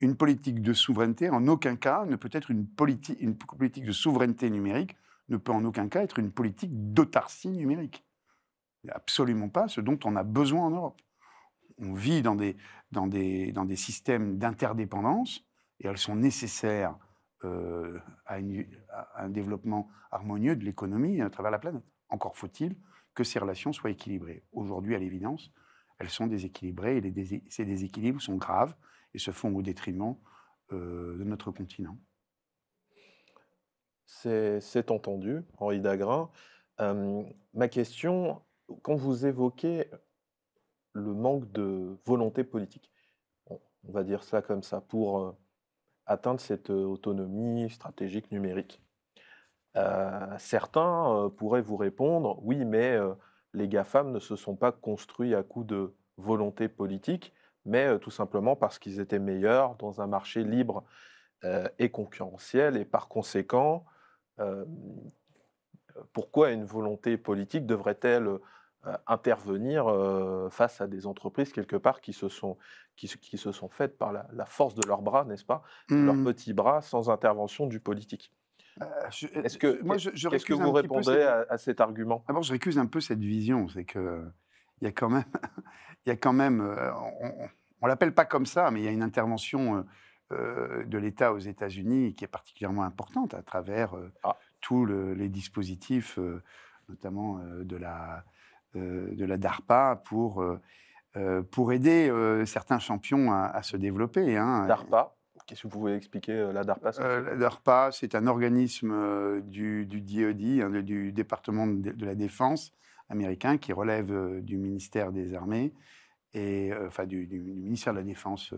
une politique de souveraineté, en aucun cas, ne peut être une, politique, une politique de souveraineté numérique, ne peut en aucun cas être une politique d'autarcie numérique. Absolument pas ce dont on a besoin en Europe on vit dans des, dans dans des systèmes d'interdépendance et elles sont nécessaires euh, à, un développement harmonieux de l'économie à travers la planète. Encore faut-il que ces relations soient équilibrées. Aujourd'hui, à l'évidence, elles sont déséquilibrées et ces déséquilibres sont graves et se font au détriment euh, de notre continent. C'est entendu, Henri Dagrin. Euh, ma question, quand vous évoquez le manque de volonté politique. on va dire ça comme ça, pour euh, atteindre cette euh, autonomie stratégique numérique. Euh, certains pourraient vous répondre, oui, mais les GAFAM ne se sont pas construits à coup de volonté politique, mais tout simplement parce qu'ils étaient meilleurs dans un marché libre et concurrentiel, et par conséquent, pourquoi une volonté politique devrait-elle euh, intervenir euh, face à des entreprises quelque part qui se sont, qui, qui se sont faites par la, force de leurs bras, n'est-ce pas Leurs mmh. petits bras sans intervention du politique. Euh, Est-ce que, moi, je, vous répondez à, cet argument D'abord, ah je récuse un peu cette vision. C'est qu'il il y a quand même, il y a quand même, on, ne l'appelle pas comme ça, mais il y a une intervention de l'État aux États-Unis qui est particulièrement importante à travers ah. tous les dispositifs, notamment de la euh, de la DARPA pour, euh, euh, aider certains champions à, se développer. Hein. DARPA Qu'est-ce que vous pouvez expliquer la DARPA La DARPA, c'est un organisme du, DOD, e hein, du département de, la défense américain, qui relève du ministère des armées, et, enfin du, ministère de la défense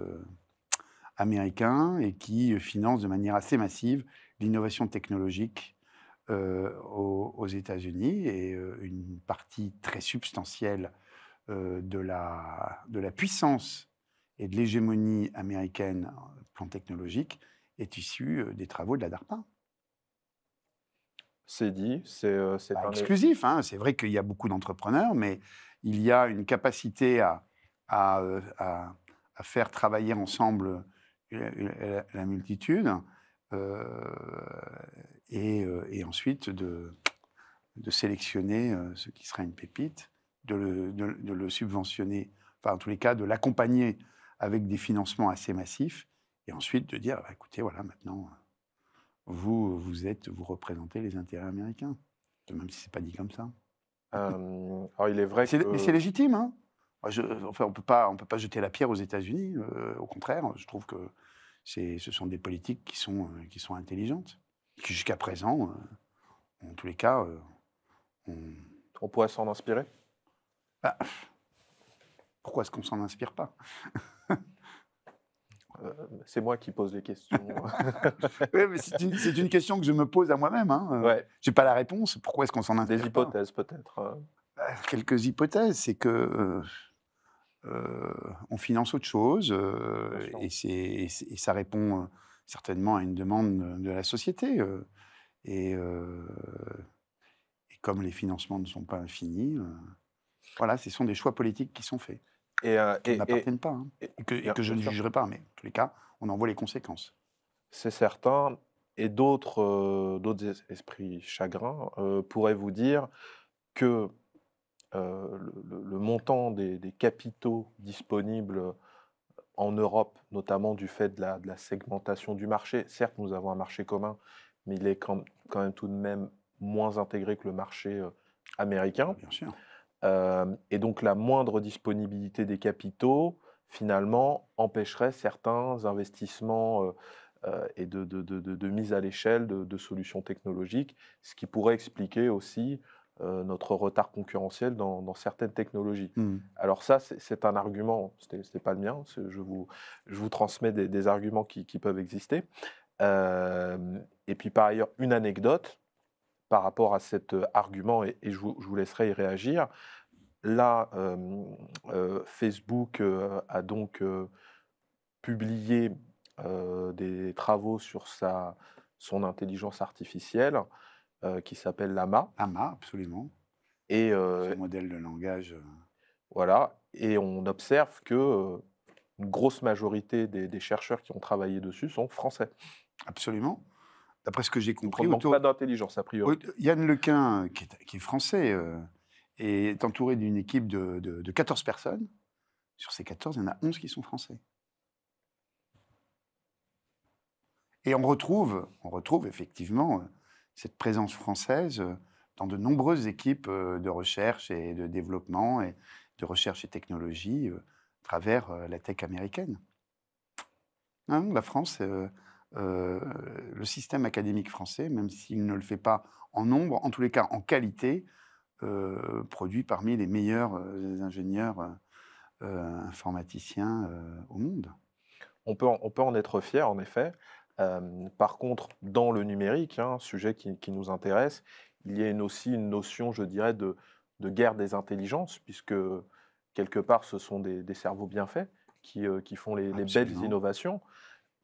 américain, et qui finance de manière assez massive l'innovation technologique euh, aux, États-Unis et euh, une partie très substantielle euh, de, la, de la puissance et de l'hégémonie américaine en plan technologique est issue des travaux de la DARPA. C'est dit, c'est bah, exclusif. Hein. C'est vrai qu'il y a beaucoup d'entrepreneurs, mais il y a une capacité à, à, à, faire travailler ensemble la multitude. Euh, euh, et, ensuite de, de sélectionner euh, ce qui sera une pépite, de le, subventionner, enfin en tous les cas de l'accompagner avec des financements assez massifs, et ensuite de dire, bah, écoutez, voilà, maintenant, vous, vous, êtes, vous représentez les intérêts américains, même si ce n'est pas dit comme ça. alors il est vrai Mais c'est légitime, hein je, enfin, on ne peut pas jeter la pierre aux États-Unis, au contraire, je trouve que ce sont des politiques qui sont, euh, qui sont intelligentes, qui jusqu'à présent, euh, en tous les cas, euh, on... on pourrait s'en inspirer bah, Pourquoi est-ce qu'on s'en inspire pas c'est moi qui pose les questions. c'est une, question que je me pose à moi-même. Hein. Je pas la réponse. Pourquoi est-ce qu'on s'en inspire Des hypothèses, peut-être. Bah, quelques hypothèses. C'est que euh, on finance autre chose euh, et, ça répond euh, certainement à une demande de la société. Et, et, comme les financements ne sont pas infinis, voilà, ce sont des choix politiques qui sont faits. Et, n'appartiennent pas, hein, et, que, je ne jugerai pas, mais en tous les cas, on en voit les conséquences. C'est certain, et d'autres d'autres esprits chagrins pourraient vous dire que euh, le, montant des, capitaux disponibles en Europe, notamment du fait de la, segmentation du marché. Certes, nous avons un marché commun, mais il est quand, même tout de même moins intégré que le marché euh, américain. Bien sûr. Euh, et donc la moindre disponibilité des capitaux, finalement, empêcherait certains investissements et de, de, mise à l'échelle de, solutions technologiques, ce qui pourrait expliquer aussi euh, notre retard concurrentiel dans, certaines technologies. Hmm. Alors ça, c'est un argument, ce n'est pas le mien, je vous, transmets des, arguments qui, peuvent exister. Euh, et puis par ailleurs, une anecdote par rapport à cet euh, argument, et, je, vous, laisserai y réagir. Là, Facebook a donc publié des travaux sur sa, son intelligence artificielle. Euh, qui s'appelle Lama. Lama, absolument. Et euh, modèle de langage. Euh. Voilà. Et on observe que une grosse majorité des, chercheurs qui ont travaillé dessus sont français. Absolument. D'après ce que j'ai compris, Il pas d'intelligence a priori. Yann Lequin, qui est, français, est entouré d'une équipe de, 14 personnes. Sur ces 14, il y en a 11 qui sont français. Et on retrouve, on retrouve effectivement cette présence française euh, dans de nombreuses équipes euh, de recherche et de développement et de recherche et technologie euh, à travers la tech américaine. Hein, la France, le système académique français, même s'il ne le fait pas en nombre, en tous les cas en qualité, produit parmi les meilleurs ingénieurs informaticiens au monde. On peut, on peut en être fier, en effet par contre, dans le numérique, hein, sujet qui, nous intéresse, il y a aussi une notion, je dirais, de, guerre des intelligences, puisque quelque part, ce sont des, cerveaux bien faits qui, euh, qui font les, belles innovations.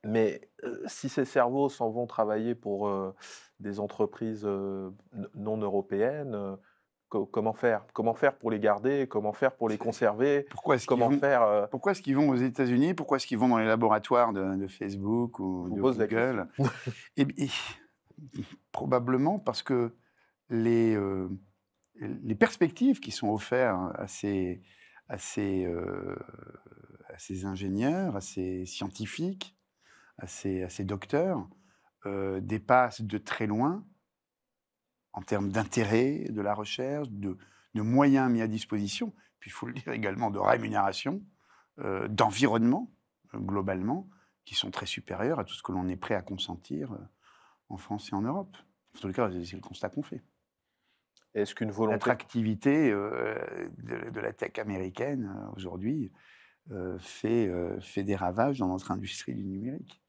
Mais euh, si ces cerveaux s'en vont travailler pour euh, des entreprises non européennes, comment faire Comment faire pour les garder Comment faire pour les conserver Pourquoi est-ce qu'ils vont, euh, pourquoi est qu'ils vont aux États-Unis Pourquoi est-ce qu'ils vont dans les laboratoires de, Facebook ou de Google eh Probablement parce que euh, les, perspectives qui sont offertes euh, à ces, ingénieurs, à ces scientifiques, à ces docteurs, dépassent de très loin en termes d'intérêt de la recherche, de, de, moyens mis à disposition, puis il faut le dire également de rémunération, euh, d'environnement, euh, globalement, qui sont très supérieurs à tout ce que l'on est prêt à consentir euh, en France et en Europe. En tout cas, c'est le constat qu'on fait. Est-ce qu'une volonté. L'attractivité de, de, la tech américaine aujourd'hui fait, fait des ravages dans notre industrie du numérique.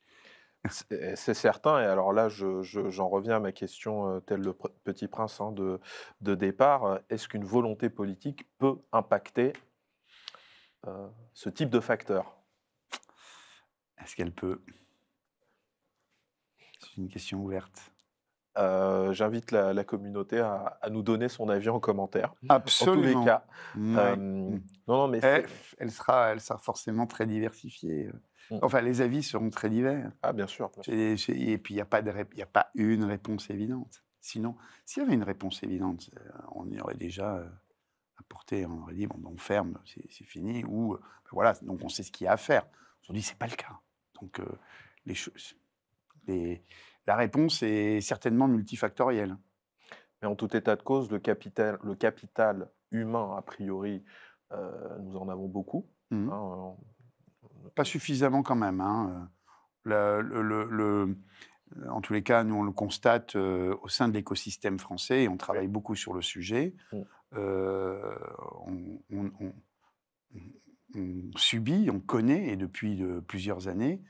Eh, c'est certain. Et alors là, j'en reviens à ma question, euh, telle le petit prince hein, de, départ. Euh, est-ce qu'une volonté politique peut impacter euh, ce type de facteur Est-ce qu'elle peut C'est une question ouverte. J'invite la, communauté à, nous donner son avis en commentaire. Absolument. cas. non, mais eh, elle sera forcément très diversifiée. Mm. Enfin, les avis seront très divers. Ah, bien sûr. Et, puis, il n'y a, pas une réponse évidente. Sinon, s'il y avait une réponse évidente, euh, on y aurait déjà euh, apporté, on aurait dit, bon, ben, on ferme, c'est fini, ou euh, ben, voilà, donc on sait ce qu'il y a à faire. Aujourd'hui, ce n'est pas le cas. Donc, les choses, la réponse est certainement multifactorielle. Mais en tout état de cause, le capital, humain, a priori, nous en avons beaucoup. Mmh. Hein, pas suffisamment quand même. Hein. en tous les cas, nous, on le constate euh, au sein de l'écosystème français et on travaille beaucoup sur le sujet. Mm. Euh, on, subit, on connaît, et depuis euh, plusieurs années,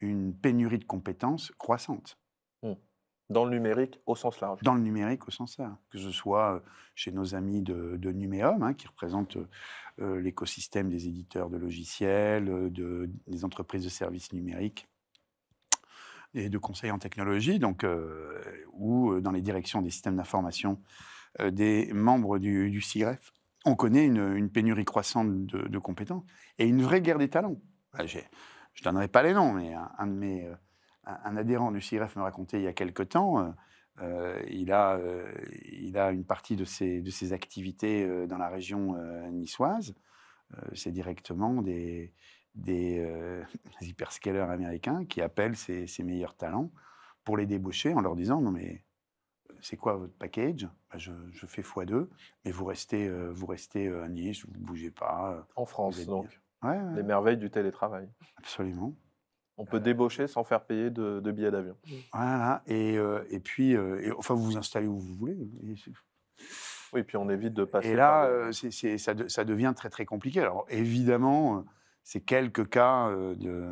une pénurie de compétences croissante. Dans le numérique au sens large. Dans le numérique au sens large, que ce soit euh, chez nos amis de, Numéum, hein, qui représentent euh, euh, l'écosystème des éditeurs de logiciels, de, des entreprises de services numériques et de conseils en technologie, donc, ou dans les directions des systèmes d'information des membres du, du, On connaît une, pénurie croissante de, de, compétences et une vraie guerre des talents. Bah, je ne donnerai pas les noms, mais un de mes un adhérent du CIREF me racontait il y a quelque temps. Euh, euh, il, a, euh, il a une partie de ses, de ses activités dans la région niçoise. c'est directement des, des, hyperscalers américains qui appellent ses, meilleurs talents pour les débaucher en leur disant Non, mais c'est quoi votre package bah, je, fais x2, mais vous restez, vous restez à Nice, vous ne bougez pas. En France, donc. Les merveilles du télétravail. Absolument. On peut euh, débaucher sans faire payer de, billets d'avion. Voilà, et, euh, puis, euh, enfin, vous vous installez où vous voulez. Oui, puis on évite de passer. Et là, ça, devient très très compliqué. Alors évidemment, c'est quelques cas de,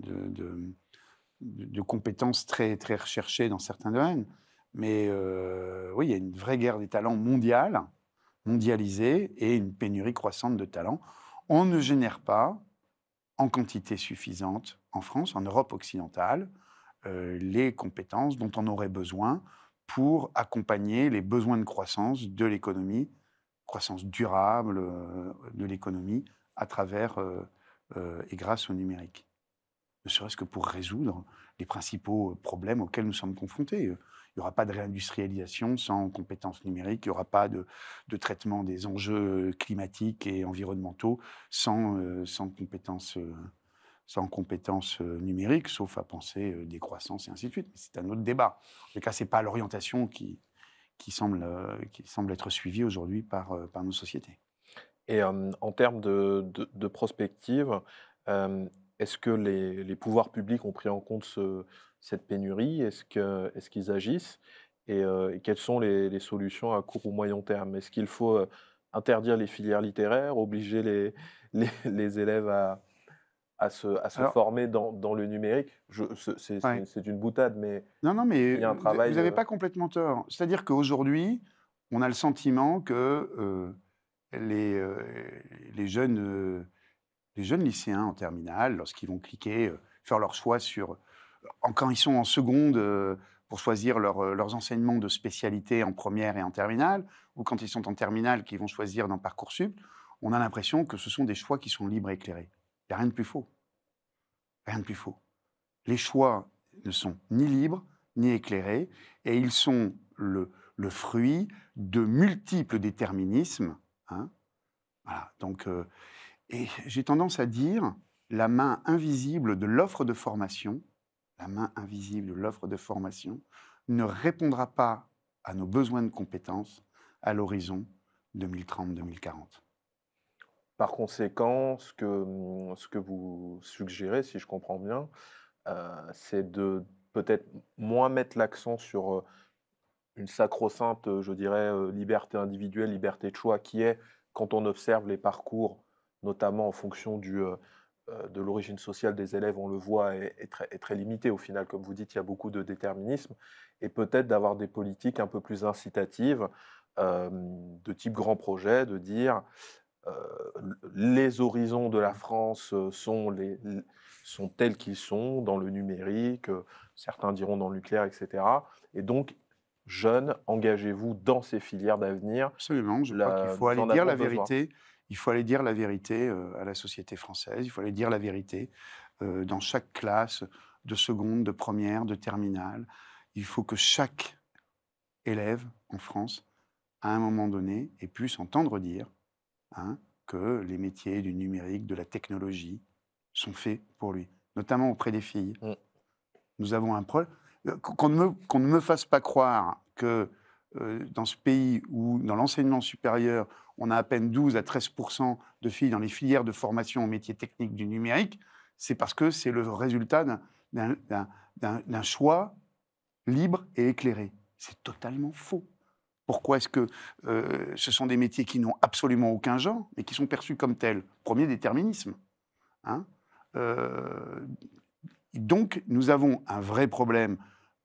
de, de, compétences très très recherchées dans certains domaines, mais oui, il y a une vraie guerre des talents mondiale, mondialisée, et une pénurie croissante de talents. On ne génère pas en quantité suffisante en France, en Europe occidentale, euh, les compétences dont on aurait besoin pour accompagner les besoins de croissance de l'économie, croissance durable euh, de l'économie à travers euh, et grâce au numérique. Ne serait-ce que pour résoudre les principaux problèmes auxquels nous sommes confrontés. Il n'y aura pas de réindustrialisation sans compétences numériques. Il n'y aura pas de, traitement des enjeux euh, climatiques et environnementaux sans, euh, sans compétences. Euh, sans compétences numériques, sauf à penser des croissances et ainsi de suite. Mais c'est un autre débat. En tout cas, ce n'est pas l'orientation qui, qui, semble, qui semble être suivie aujourd'hui par, par nos sociétés. Et en termes de, de, prospective, est-ce que les, les, pouvoirs publics ont pris en compte ce, cette pénurie Est-ce qu'ils est qu'ils agissent et, euh, quelles sont les, solutions à court ou moyen terme Est-ce qu'il faut euh, interdire les filières littéraires, obliger les, les, élèves à, à se, à se former dans, dans, le numérique C'est une boutade, mais non, non, mais il y a un travail. Vous n'avez pas complètement tort. C'est-à-dire qu'aujourd'hui, on a le sentiment que euh, les, les, jeunes, les jeunes lycéens en terminale, lorsqu'ils vont cliquer, faire leur choix sur quand ils sont en seconde euh, pour choisir euh, leurs enseignements de spécialité en première et en terminale, ou quand ils sont en terminale qu'ils vont choisir dans Parcoursup, on a l'impression que ce sont des choix qui sont libres et éclairés. Il n'y a rien de plus faux. Rien de plus faux. Les choix ne sont ni libres ni éclairés, et ils sont le, fruit de multiples déterminismes. Hein. Voilà, donc, euh, et j'ai tendance à dire la main invisible de l'offre de formation la main invisible de l'offre de formation, ne répondra pas à nos besoins de compétences à l'horizon 2030-2040. Par conséquent, ce que, mm, ce que vous suggérez, si je comprends bien, euh, c'est de peut-être moins mettre l'accent sur euh, une sacro-sainte, euh, je dirais, liberté individuelle, liberté de choix, qui est, quand on observe les parcours, notamment en fonction du, euh, de l'origine sociale des élèves, on le voit, est, très, est, limité au final. Comme vous dites, il y a beaucoup de déterminisme et peut-être d'avoir des politiques un peu plus incitatives euh, de type grand projet, de dire euh, les horizons de la France sont, tels qu'ils sont dans le numérique, certains diront dans le nucléaire, etc. Et donc, jeunes, engagez-vous dans ces filières d'avenir. Absolument, je crois qu'il faut aller dire la vérité. Il faut aller dire la vérité euh, à la société française, il faut aller dire la vérité euh, dans chaque classe de seconde, de première, de terminale. Il faut que chaque élève en France, à un moment donné, ait pu s'entendre dire hein, que les métiers du numérique, de la technologie, sont faits pour lui, notamment auprès des filles. Mm. Nous avons un problème. Euh, qu'on ne, me, fasse pas croire que dans ce pays ou dans l'enseignement supérieur, on a à peine 12 à 13 de filles dans les filières de formation aux métiers techniques du numérique, c'est parce que c'est le résultat d'un choix libre et éclairé. C'est totalement faux. Pourquoi est-ce que euh, ce sont des métiers qui n'ont absolument aucun genre, mais qui sont perçus comme tels Premier déterminisme. Hein. Euh, donc, nous avons un vrai problème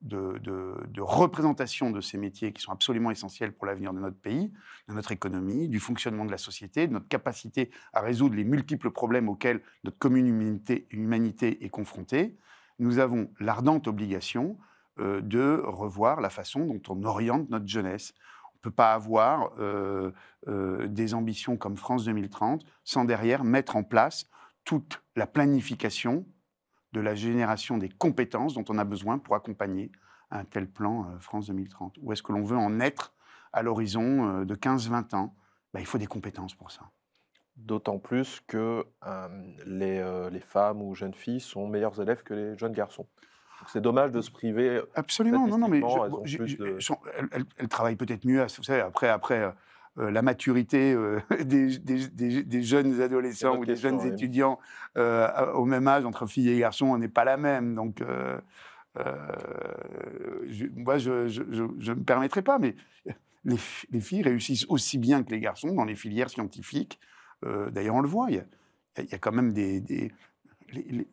de, représentation de ces métiers qui sont absolument essentiels pour l'avenir de notre pays, de notre économie, du fonctionnement de la société, de notre capacité à résoudre les multiples problèmes auxquels notre commune humanité, est confrontée, nous avons l'ardente obligation euh, de revoir la façon dont on oriente notre jeunesse. On ne peut pas avoir euh, euh, des ambitions comme France 2030 sans derrière mettre en place toute la planification de la génération des compétences dont on a besoin pour accompagner un tel plan euh, France 2030 Ou est-ce que l'on veut en être à l'horizon euh, de 15-20 ans ben, Il faut des compétences pour ça. D'autant plus que euh, les, les, femmes ou jeunes filles sont meilleurs élèves que les jeunes garçons. C'est dommage de se priver. Absolument, non, non, mais elles, travaillent peut-être mieux. Vous savez, après, après euh, la maturité euh, des, jeunes adolescents ou des jeunes étudiants euh, au même âge entre filles et garçons n'est pas la même. Donc, moi, je ne me permettrai pas, mais les, filles réussissent aussi bien que les garçons dans les filières scientifiques. D'ailleurs, on le voit, il y, a quand même des,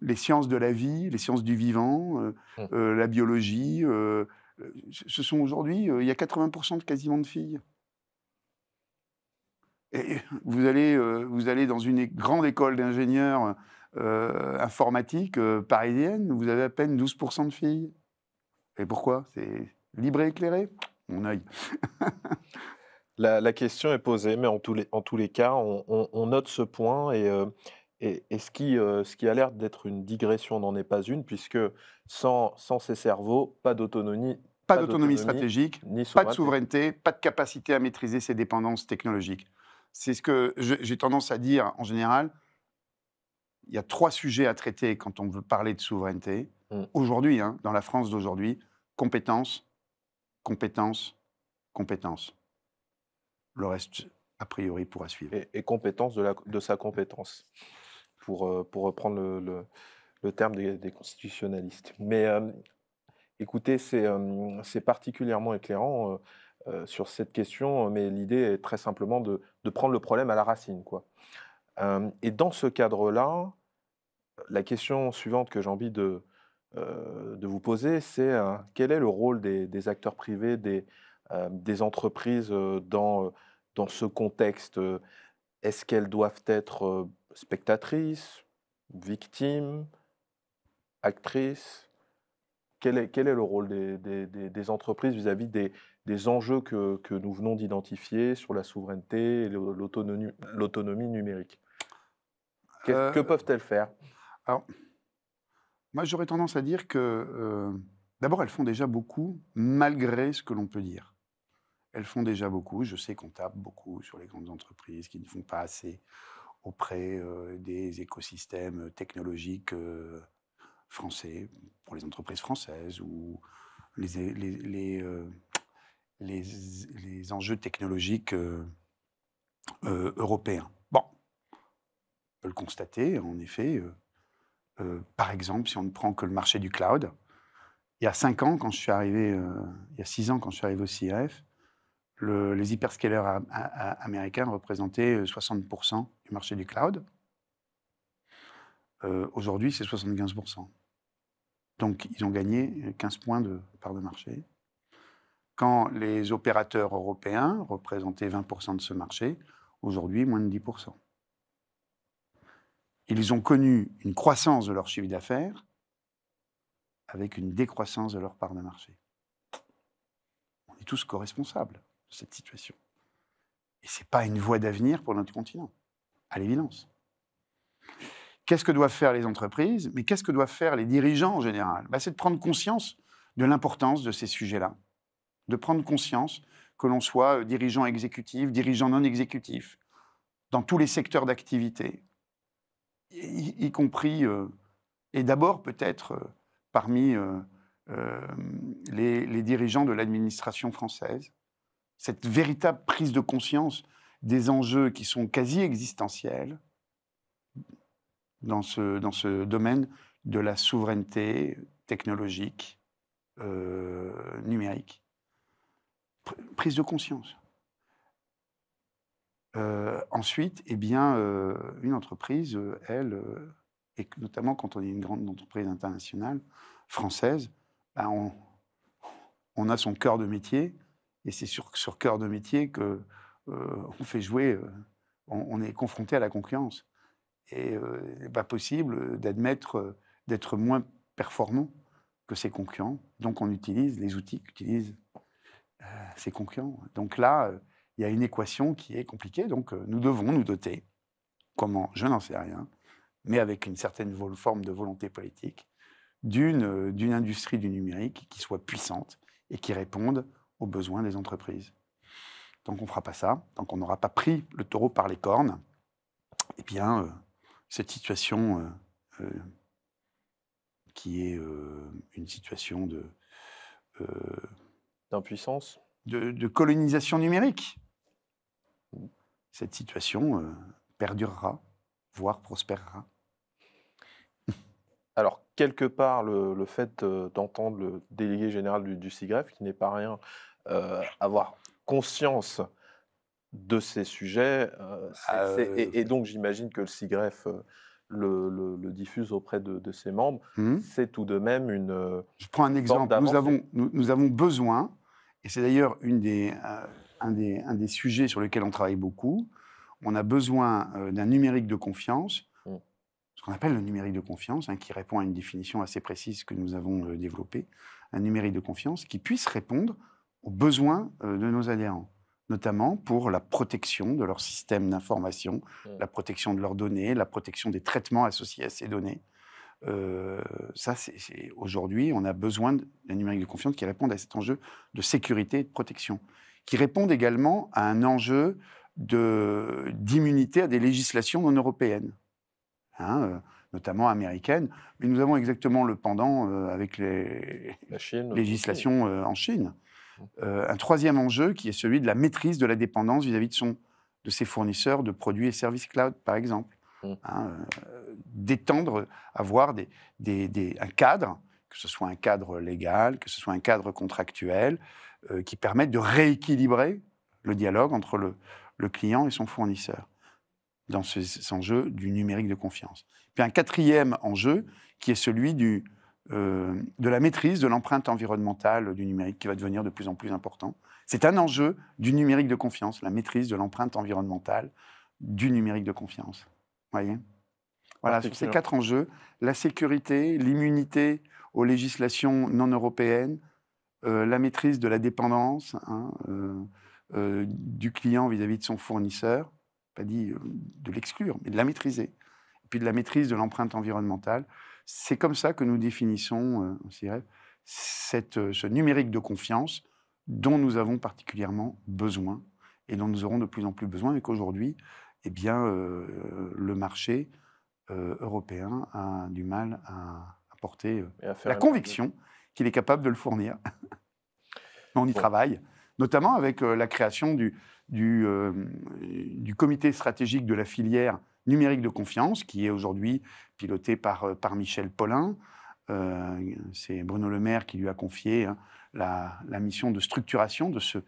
les, sciences de la vie, les sciences du vivant, mmh. la biologie, ce sont aujourd'hui, il y a 80% de quasiment de filles vous, allez, euh, vous allez dans une grande école d'ingénieurs euh, informatiques euh, parisienne, vous avez à peine 12% de filles. Et pourquoi C'est libre et éclairé Mon œil. la, la, question est posée, mais en tous les, en tous les cas, on, note ce point et. Euh, ce, qui, ce qui a l'air d'être une digression n'en est pas une, puisque sans, sans ces cerveaux, pas d'autonomie. Pas, d'autonomie stratégique, ni pas de souveraineté, pas de capacité à maîtriser ses dépendances technologiques c'est ce que j'ai tendance à dire en général. Il y a trois sujets à traiter quand on veut parler de souveraineté. Mm. Aujourd'hui, hein, dans la France d'aujourd'hui, compétence, compétence, compétence. Le reste, a priori, pourra suivre. Et, et de, sa compétence, pour, euh, reprendre le, terme des, constitutionnalistes. Mais euh, écoutez, euh, c'est particulièrement éclairant. Euh, sur cette question, euh, mais l'idée est très simplement de, de, prendre le problème à la racine. Quoi. Euh, et dans ce cadre-là, la question suivante que j'ai envie de, de vous poser, c'est quel est le rôle des, des acteurs privés, des, des entreprises dans, dans ce contexte Est-ce qu'elles doivent être spectatrices, victimes, actrices quel est, quel est, le rôle des, des, entreprises vis à -vis des, des enjeux que, nous venons d'identifier sur la souveraineté et l'autonomie numérique. que euh, peuvent-elles faire Alors, moi j'aurais tendance à dire que euh, d'abord elles font déjà beaucoup malgré ce que l'on peut dire. Elles font déjà beaucoup. Je sais qu'on tape beaucoup sur les grandes entreprises qui ne font pas assez auprès euh, des écosystèmes technologiques français, pour les entreprises françaises ou les les, enjeux technologiques euh, euh, européens. Bon, on peut le constater, en effet. Euh, par exemple, si on ne prend que le marché du cloud, il y a cinq ans, quand je suis arrivé, il y a six ans, quand je suis arrivé au CIF, les hyperscalers américains représentaient 60% du marché du cloud. Aujourd'hui, c'est 75%. Donc, ils ont gagné 15 points de part de marché quand les opérateurs européens représentaient 20% de ce marché, aujourd'hui moins de 10%. Ils ont connu une croissance de leur chiffre d'affaires avec une décroissance de leur part de marché. On est tous co-responsables de cette situation. Et ce n'est pas une voie d'avenir pour notre continent, à l'évidence. Qu'est-ce que doivent faire les entreprises, mais qu'est-ce que doivent faire les dirigeants en général bah, C'est de prendre conscience de l'importance de ces sujets-là de prendre conscience que l'on soit euh, dirigeant exécutif, dirigeant non exécutif, dans tous les secteurs d'activité, y, compris, euh, et d'abord peut-être euh, parmi les, dirigeants de l'administration française, cette véritable prise de conscience des enjeux qui sont quasi existentiels dans ce, dans ce domaine de la souveraineté technologique numérique prise de conscience. Euh, ensuite, eh bien, euh, une entreprise, euh, elle, et notamment quand on est une grande entreprise internationale française, ben, on, a son cœur de métier, et c'est sur, sur cœur de métier que on fait jouer, on, est confronté à la concurrence. Et n'est pas possible d'admettre d'être moins performant que ses concurrents. Donc on utilise les outils qu'utilisent euh, c'est concluant. Donc là, euh, il y a une équation qui est compliquée, donc euh, nous devons nous doter. Comment Je n'en sais rien, mais avec une certaine forme de volonté politique, d'une, industrie du numérique qui soit puissante et qui réponde aux besoins des entreprises. Tant qu'on ne fera pas ça, tant qu'on n'aura pas pris le taureau par les cornes, eh bien, cette situation qui est une situation de D'impuissance de, colonisation numérique. Cette situation euh, perdurera, voire prospérera. Alors, quelque part, le, fait euh, d'entendre le délégué général du, CIGREF, qui n'est pas rien, euh, avoir conscience de ces sujets, ah, et, et, donc j'imagine que le CIGREF le, diffuse auprès de, ses membres, hmm. c'est tout de même une. Je prends un exemple. Nous avons, nous, avons besoin, et c'est d'ailleurs une euh, des, un, des, sujets sur lesquels on travaille beaucoup, on a besoin euh, d'un numérique de confiance, hmm. ce qu'on appelle le numérique de confiance, hein, qui répond à une définition assez précise que nous avons euh, développée, un numérique de confiance qui puisse répondre aux besoins de nos adhérents notamment pour la protection de leur système d'information, mm. la protection de leurs données, la protection des traitements associés à ces données. Euh, ça, c'est aujourd'hui, on a besoin d'un numérique de confiance qui réponde à cet enjeu de sécurité et de protection, qui réponde également à un enjeu d'immunité à des législations non européennes, hein, euh, notamment américaines. Mais nous avons exactement le pendant euh, avec les législations en Chine. Euh, un troisième enjeu qui est celui de la maîtrise de la dépendance vis-à-vis de, de ses fournisseurs de produits et services cloud, par exemple. Mm. Hein, euh, d'étendre, avoir un cadre, que ce soit un cadre légal, que ce soit un cadre contractuel, euh, qui permette de rééquilibrer le dialogue entre le, le client et son fournisseur dans ces jeu du numérique de confiance. Puis un quatrième enjeu qui est celui du, euh, de la maîtrise de l'empreinte environnementale du numérique qui va devenir de plus en plus important. C'est un enjeu du numérique de confiance, la maîtrise de l'empreinte environnementale du numérique de confiance. Voyez Voilà, sur ces quatre enjeux, la sécurité, l'immunité aux législations non européennes, euh, la maîtrise de la dépendance hein, euh, du client vis-à-vis -vis de son fournisseur, pas dit de l'exclure, mais de la maîtriser, et puis de la maîtrise de l'empreinte environnementale. C'est comme ça que nous définissons, euh, cette, euh, ce numérique de confiance dont nous avons particulièrement besoin et dont nous aurons de plus en plus besoin, et qu'aujourd'hui, eh bien, euh, le marché européen a du mal à apporter la conviction qu'il est capable de le fournir. on y travaille, notamment avec la création du comité stratégique de la filière numérique de confiance, qui est aujourd'hui piloté par, euh, par Michel Paulin. Euh, c'est Bruno Le Maire qui lui a confié hein, la, la, mission de structuration de ce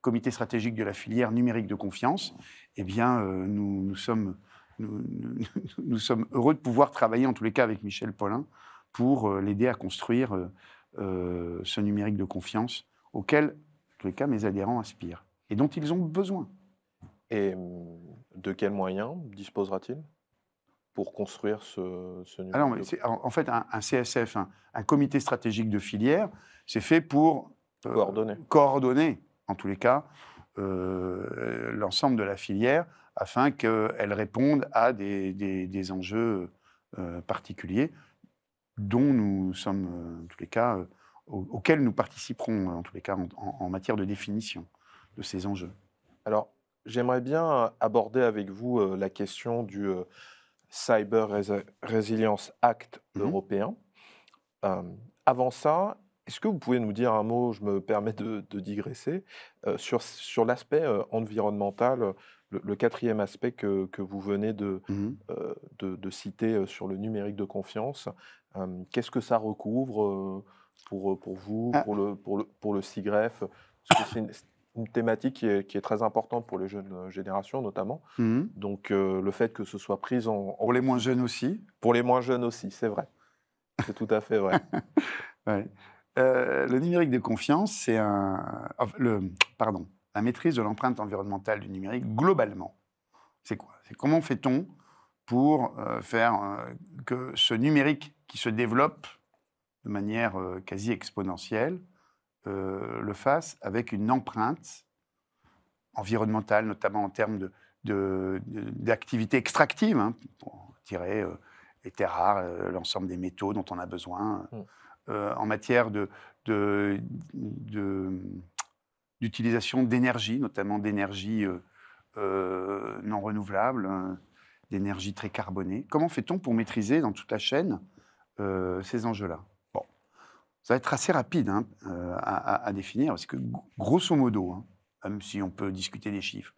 comité stratégique de la filière numérique de confiance. Eh bien, euh, nous, nous, sommes, nous, sommes, heureux de pouvoir travailler, en tous les cas, avec Michel Paulin pour l'aider à construire ce numérique de confiance auquel, en tous les cas, mes adhérents aspirent et dont ils ont besoin. Et mm, de quels moyens disposera-t-il pour construire ce, ce Alors, ah En fait, un, CSF, un, comité stratégique de filière, c'est fait pour euh, coordonner. en tous les cas, euh, l'ensemble de la filière afin qu'elle réponde à des, des, enjeux euh, particuliers dont nous sommes, en tous les cas, auxquels nous participerons, en tous les cas, en matière de définition de ces enjeux. Alors, j'aimerais bien aborder avec vous la question du Cyber Resilience Act mmh européen. avant ça, est-ce que vous pouvez nous dire un mot, je me permets de, digresser, sur, sur l'aspect environnemental, le, quatrième aspect que, que vous venez de, mmh de, citer sur le numérique de confiance Qu'est-ce que ça recouvre pour, pour vous, ah. pour, le, pour, le, pour une thématique qui est, très importante pour les jeunes euh, générations notamment. Mhm. Donc euh, le fait que ce soit pris en, Pour les moins jeunes aussi Pour les moins jeunes aussi, c'est vrai. C'est tout à fait vrai. Euh, le numérique de confiance, c'est un... le, pardon, la maîtrise de l'empreinte environnementale du numérique globalement. C'est quoi C'est comment fait-on pour faire que ce numérique qui se développe de manière quasi exponentielle euh, le fasse avec une empreinte environnementale, notamment en termes d'activité de, extractives, hein, pour tirer les euh, terres rares, euh, l'ensemble des métaux dont on a besoin, mm. en matière de, d'utilisation d'énergie, notamment d'énergie non renouvelable, hein, d'énergie très carbonée. Comment fait-on pour maîtriser dans toute la chaîne ces enjeux-là ça va être assez rapide hein, euh, à, définir, parce que grosso modo, hein, même si on peut discuter des chiffres,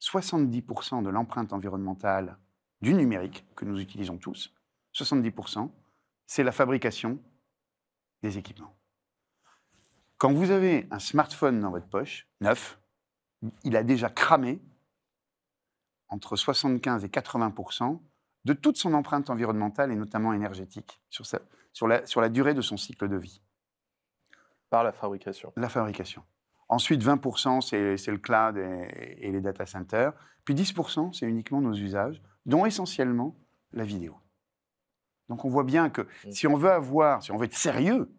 70% de l'empreinte environnementale du numérique que nous utilisons tous, 70%, c'est la fabrication des équipements. Quand vous avez un smartphone dans votre poche, neuf, il a déjà cramé entre 75 et 80 de toute son empreinte environnementale et notamment énergétique sur sa, sur la, sur la durée de son cycle de vie. Par la fabrication. La fabrication. Ensuite, 20%, c'est le cloud et, les data centers. Puis 10%, c'est uniquement nos usages, dont essentiellement la vidéo. Donc on voit bien que mm. si on veut avoir, si on veut être sérieux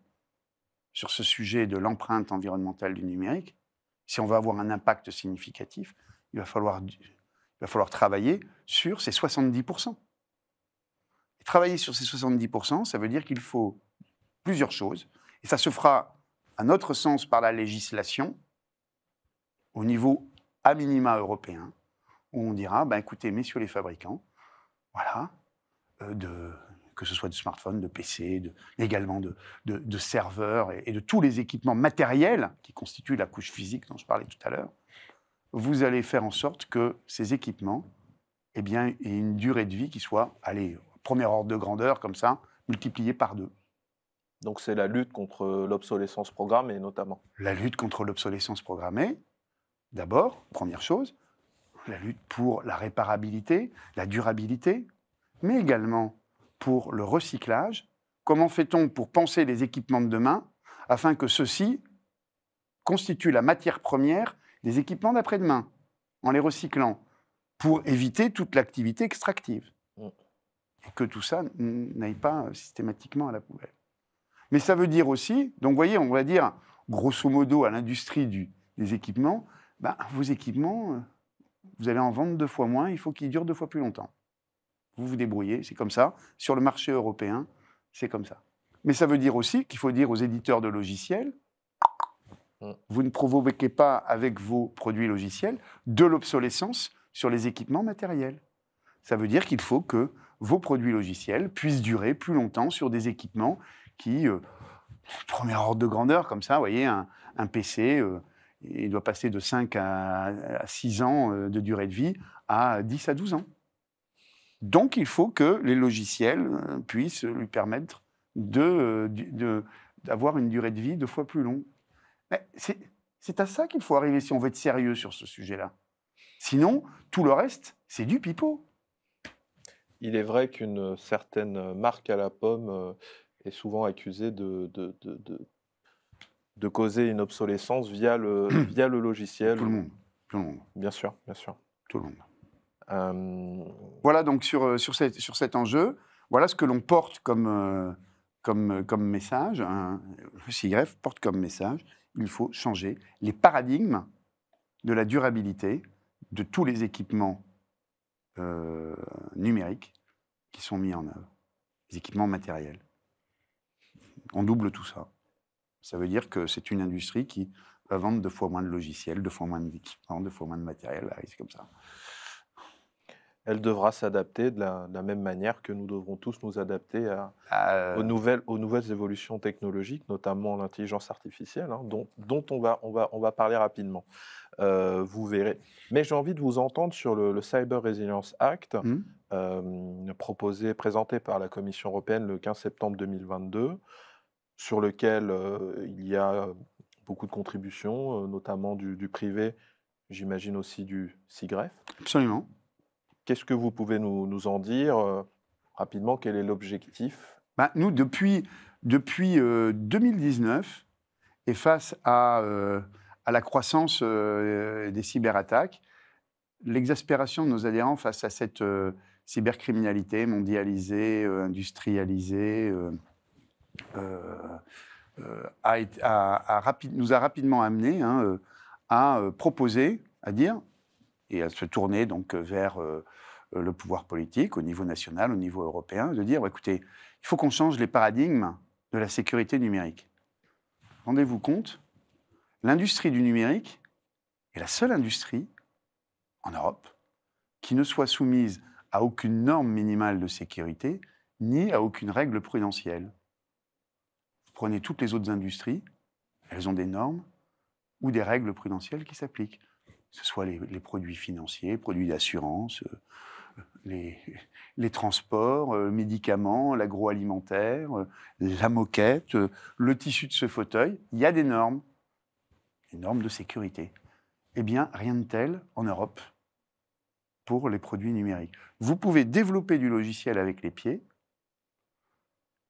sur ce sujet de l'empreinte environnementale du numérique, si on veut avoir un impact significatif, il va falloir, il va falloir travailler sur ces 70%. Travailler sur ces 70%, ça veut dire qu'il faut plusieurs choses. Et ça se fera, à notre sens, par la législation, au niveau à minima européen, où on dira, ben, écoutez, messieurs les fabricants, voilà, euh, de, que ce soit de smartphones, de PC, de, également de, de, serveurs et, de tous les équipements matériels qui constituent la couche physique dont je parlais tout à l'heure, vous allez faire en sorte que ces équipements eh bien, aient une durée de vie qui soit allée premier ordre de grandeur, comme ça, multiplié par deux. Donc c'est la lutte contre l'obsolescence programmée notamment. La lutte contre l'obsolescence programmée, d'abord, première chose, la lutte pour la réparabilité, la durabilité, mais également pour le recyclage. Comment fait-on pour penser les équipements de demain afin que ceux-ci constituent la matière première des équipements d'après-demain en les recyclant pour éviter toute l'activité extractive que tout ça n'aille pas systématiquement à la poubelle. Mais ça veut dire aussi, donc vous voyez, on va dire grosso modo à l'industrie des équipements, bah, vos équipements, euh, vous allez en vendre deux fois moins, il faut qu'ils durent deux fois plus longtemps. Vous vous débrouillez, c'est comme ça. Sur le marché européen, c'est comme ça. Mais ça veut dire aussi qu'il faut dire aux éditeurs de logiciels, vous ne provoquez pas avec vos produits logiciels de l'obsolescence sur les équipements matériels. Ça veut dire qu'il faut que vos produits logiciels puissent durer plus longtemps sur des équipements qui, première euh, premier ordre de grandeur, comme ça, vous voyez, un, PC, euh, il doit passer de 5 à, 6 ans euh, de durée de vie à 10 à 12 ans. Donc il faut que les logiciels puissent lui permettre de, d'avoir une durée de vie deux fois plus longue. C'est à ça qu'il faut arriver si on veut être sérieux sur ce sujet-là. Sinon, tout le reste, c'est du pipeau il est vrai qu'une certaine marque à la pomme euh, est souvent accusée de, de, de, de, causer une obsolescence via le, via le logiciel. Tout le monde. Bien sûr, bien sûr. Tout le monde. Voilà donc sur, euh, sur, sur cet enjeu, voilà ce que l'on porte comme, euh, comme, comme message, hein. le porte comme message, il faut changer les paradigmes de la durabilité de tous les équipements euh, numériques qui sont mis en œuvre, les équipements matériels. On double tout ça. Ça veut dire que c'est une industrie qui va vendre deux fois moins de logiciels, deux fois moins d'équipements, deux fois moins de matériel, comme ça. Elle devra s'adapter de, la, même manière que nous devrons tous nous adapter bah, euh, aux, nouvelles, aux, nouvelles, évolutions technologiques, notamment l'intelligence artificielle, hein, dont, on va parler rapidement. Euh, vous verrez. Mais j'ai envie de vous entendre sur le, Cyber Resilience Act hmm. euh, proposé, présenté par la Commission européenne le 15 septembre 2022, sur lequel euh, il y a beaucoup de contributions, notamment du, privé, j'imagine aussi du SIGREF. Absolument. Qu'est-ce que vous pouvez nous, en dire rapidement Quel est l'objectif bah, Nous, depuis, depuis 2019, et face à à la croissance euh, des cyberattaques, l'exaspération de nos adhérents face à cette euh, cybercriminalité mondialisée, euh, industrialisée, nous a rapidement amené hein, à proposer, à dire, et à se tourner donc vers le pouvoir politique au niveau national, au niveau européen, de dire écoutez, il faut qu'on change les paradigmes de la sécurité numérique. Rendez-vous compte l'industrie du numérique est la seule industrie en Europe qui ne soit soumise à aucune norme minimale de sécurité ni à aucune règle prudentielle. prenez toutes les autres industries, elles ont des normes ou des règles prudentielles qui s'appliquent, que ce soit les, produits financiers, produits d'assurance, euh, les, les, transports, euh, médicaments, l'agroalimentaire, euh, la moquette, le tissu de ce fauteuil, il y a des normes normes de sécurité. Eh bien, rien de tel en Europe pour les produits numériques. Vous pouvez développer du logiciel avec les pieds.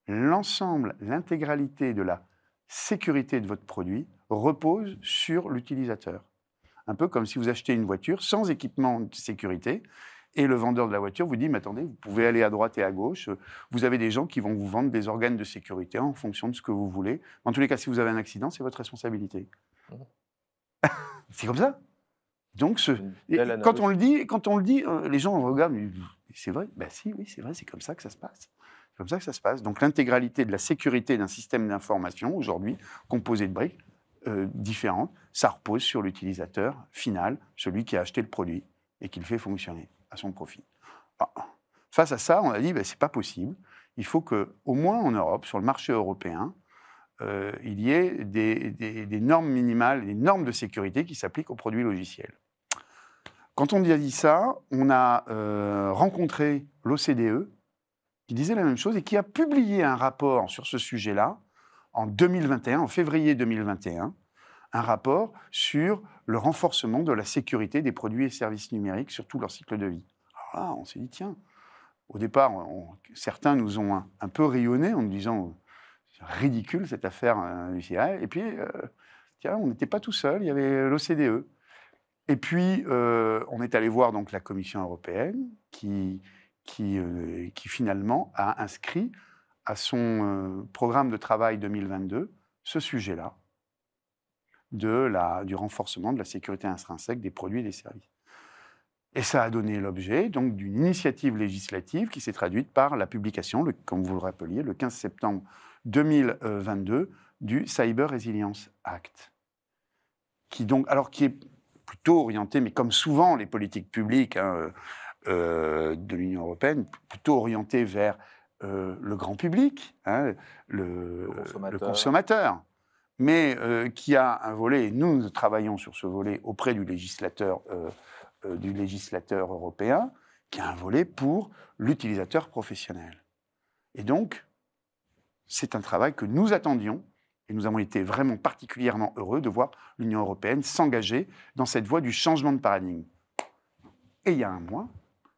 L'ensemble, l'intégralité de la sécurité de votre produit repose sur l'utilisateur. Un peu comme si vous achetez une voiture sans équipement de sécurité et le vendeur de la voiture vous dit, mais attendez, vous pouvez aller à droite et à gauche, vous avez des gens qui vont vous vendre des organes de sécurité en fonction de ce que vous voulez. En tous les cas, si vous avez un accident, c'est votre responsabilité. c'est comme ça. Donc, quand on le dit, quand on le dit, euh, les gens regardent, c'est vrai, ben si, oui, c'est vrai, c'est comme ça que ça se passe. C'est comme ça que ça se passe. Donc, l'intégralité de la sécurité d'un système d'information aujourd'hui, composé de briques euh, différentes, ça repose sur l'utilisateur final, celui qui a acheté le produit et qui le fait fonctionner à son profit. Ah, face à ça, on a dit, bah, c'est pas possible. Il faut que, au moins en Europe, sur le marché européen, euh, il y ait des, normes minimales, des normes de sécurité qui s'appliquent aux produits logiciels. Quand on a dit ça, on a euh, rencontré l'OCDE qui disait la même chose et qui a publié un rapport sur ce sujet-là en 2021, en février 2021, un rapport sur le renforcement de la sécurité des produits et services numériques sur tout leur cycle de vie. Alors là, on s'est dit, tiens, au départ, certains nous ont un, un peu rayonné en nous disant, ridicule cette affaire euh, CIA Et puis, euh, tiens, on n'était pas tout seul, il y avait l'OCDE. Et puis, euh, on est allé voir donc la Commission européenne qui, qui, qui finalement a inscrit à son programme de travail 2022 ce sujet-là de la, du renforcement de la sécurité intrinsèque des produits et des services. Et ça a donné l'objet donc d'une initiative législative qui s'est traduite par la publication, le, comme vous le rappeliez, le 15 septembre 2022 du Cyber Resilience Act, qui donc, alors qui est plutôt orienté, mais comme souvent les politiques publiques hein, euh, euh, de l'Union européenne, plutôt orienté vers euh, le grand public, hein, le, le, consommateur. mais qui a un volet, et nous, nous travaillons sur ce volet auprès du législateur, du législateur européen, qui a un volet pour l'utilisateur professionnel. Et donc, c'est un travail que nous attendions et nous avons été vraiment particulièrement heureux de voir l'Union européenne s'engager dans cette voie du changement de paradigme. Et il y a un mois,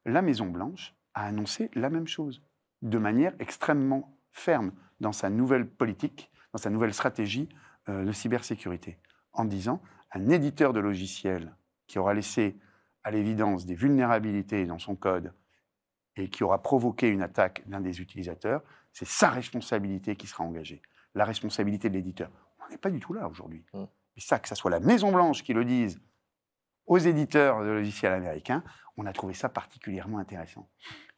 la Maison-Blanche a annoncé la même chose, de manière extrêmement ferme, dans sa nouvelle politique, dans sa nouvelle stratégie euh, de cybersécurité, en disant un éditeur de logiciels qui aura laissé à l'évidence des vulnérabilités dans son code et qui aura provoqué une attaque d'un des utilisateurs c'est sa responsabilité qui sera engagée, la responsabilité de l'éditeur. On n'est pas du tout là aujourd'hui. Mais mm. ça, que ce soit la Maison-Blanche qui le dise aux éditeurs de logiciels américains, on a trouvé ça particulièrement intéressant.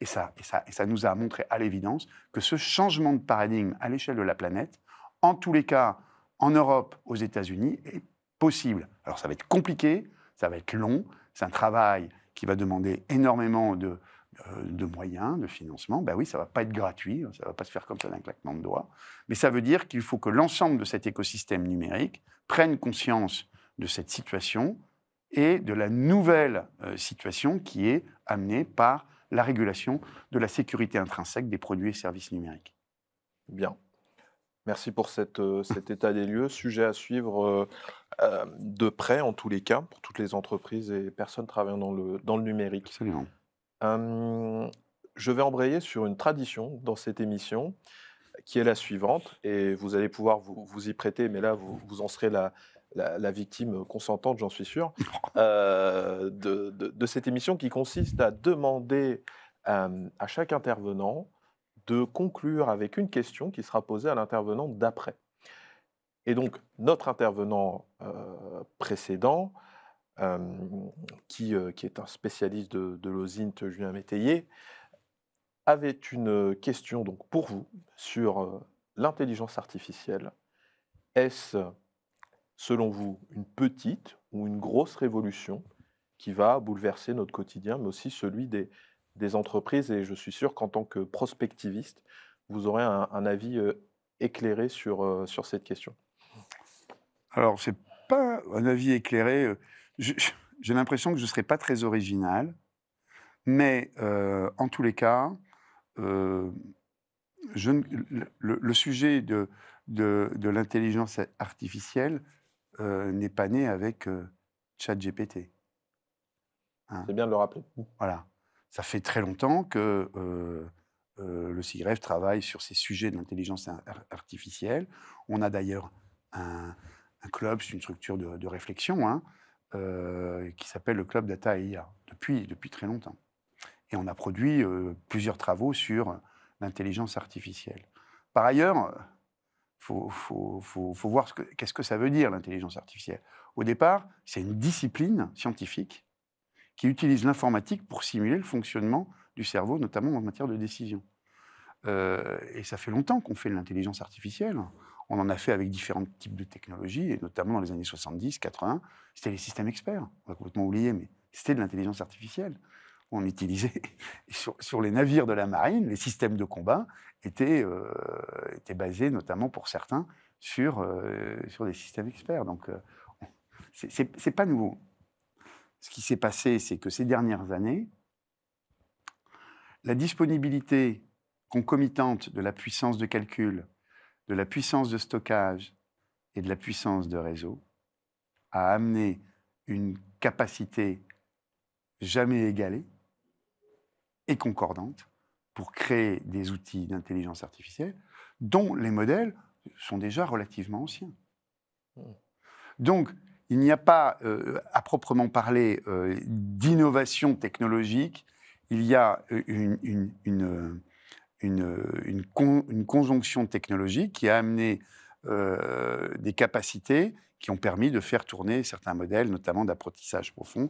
Et ça, ça, et ça nous a montré à l'évidence que ce changement de paradigme à l'échelle de la planète, en tous les cas en Europe, aux États-Unis, est possible. Alors ça va être compliqué, ça va être long, c'est un travail qui va demander énormément de, euh, de moyens, de financement, ben oui, ça ne va pas être gratuit, ça ne va pas se faire comme ça d'un claquement de doigts. Mais ça veut dire qu'il faut que l'ensemble de cet écosystème numérique prenne conscience de cette situation et de la nouvelle euh, situation qui est amenée par la régulation de la sécurité intrinsèque des produits et services numériques. Bien. Merci pour euh, cet état des lieux. Sujet à suivre de près, en tous les cas, pour toutes les entreprises et personnes travaillant dans le, dans le numérique. Absolument je vais embrayer sur une tradition dans cette émission qui est la suivante, et vous allez pouvoir vous, vous y prêter, mais là, vous, vous en serez la, la, victime consentante, j'en suis sûr, euh, de, de, cette émission qui consiste à demander à chaque intervenant de conclure avec une question qui sera posée à l'intervenant d'après. Et donc, notre intervenant euh, précédent euh, qui, euh, qui, est un spécialiste de, de Julien Métayer, avait une question donc pour vous sur euh, l'intelligence artificielle. Est-ce, selon vous, une petite ou une grosse révolution qui va bouleverser notre quotidien, mais aussi celui des, des entreprises Et je suis sûr qu'en tant que prospectiviste, vous aurez un, avis éclairé sur, sur cette question. Alors, ce n'est pas un avis éclairé j'ai l'impression que je ne serai pas très original, mais euh, en tous les cas, euh, le, sujet de, l'intelligence artificielle euh, n'est pas né avec ChatGPT. Hein? C'est bien de le rappeler. Voilà. Ça fait très longtemps que le CIGREF travaille sur ces sujets de l'intelligence artificielle. On a d'ailleurs un, club, c'est une structure de, de réflexion, hein, euh, qui s'appelle le Club Data et IA, depuis, depuis très longtemps. Et on a produit euh, plusieurs travaux sur l'intelligence artificielle. Par ailleurs, il faut, faut, faut, faut, voir qu'est-ce que ça veut dire, l'intelligence artificielle. Au départ, c'est une discipline scientifique qui utilise l'informatique pour simuler le fonctionnement du cerveau, notamment en matière de décision. Euh, et ça fait longtemps qu'on fait de l'intelligence artificielle. On en a fait avec différents types de technologies, et notamment dans les années 70, 80, c'était les systèmes experts. On a complètement oublié, mais c'était de l'intelligence artificielle. On utilisait sur, les navires de la marine, les systèmes de combat étaient, euh, étaient basés notamment pour certains sur, euh, sur des systèmes experts. Donc, euh, c'est pas nouveau. Ce qui s'est passé, c'est que ces dernières années, la disponibilité concomitante de la puissance de calcul de la puissance de stockage et de la puissance de réseau a amené une capacité jamais égalée et concordante pour créer des outils d'intelligence artificielle dont les modèles sont déjà relativement anciens. Hmm. Donc, il n'y a pas, euh, à proprement parler, euh, d'innovation technologique, il y a euh, une, une, une, conjonction technologique qui a amené euh, des capacités qui ont permis de faire tourner certains modèles, notamment d'apprentissage profond,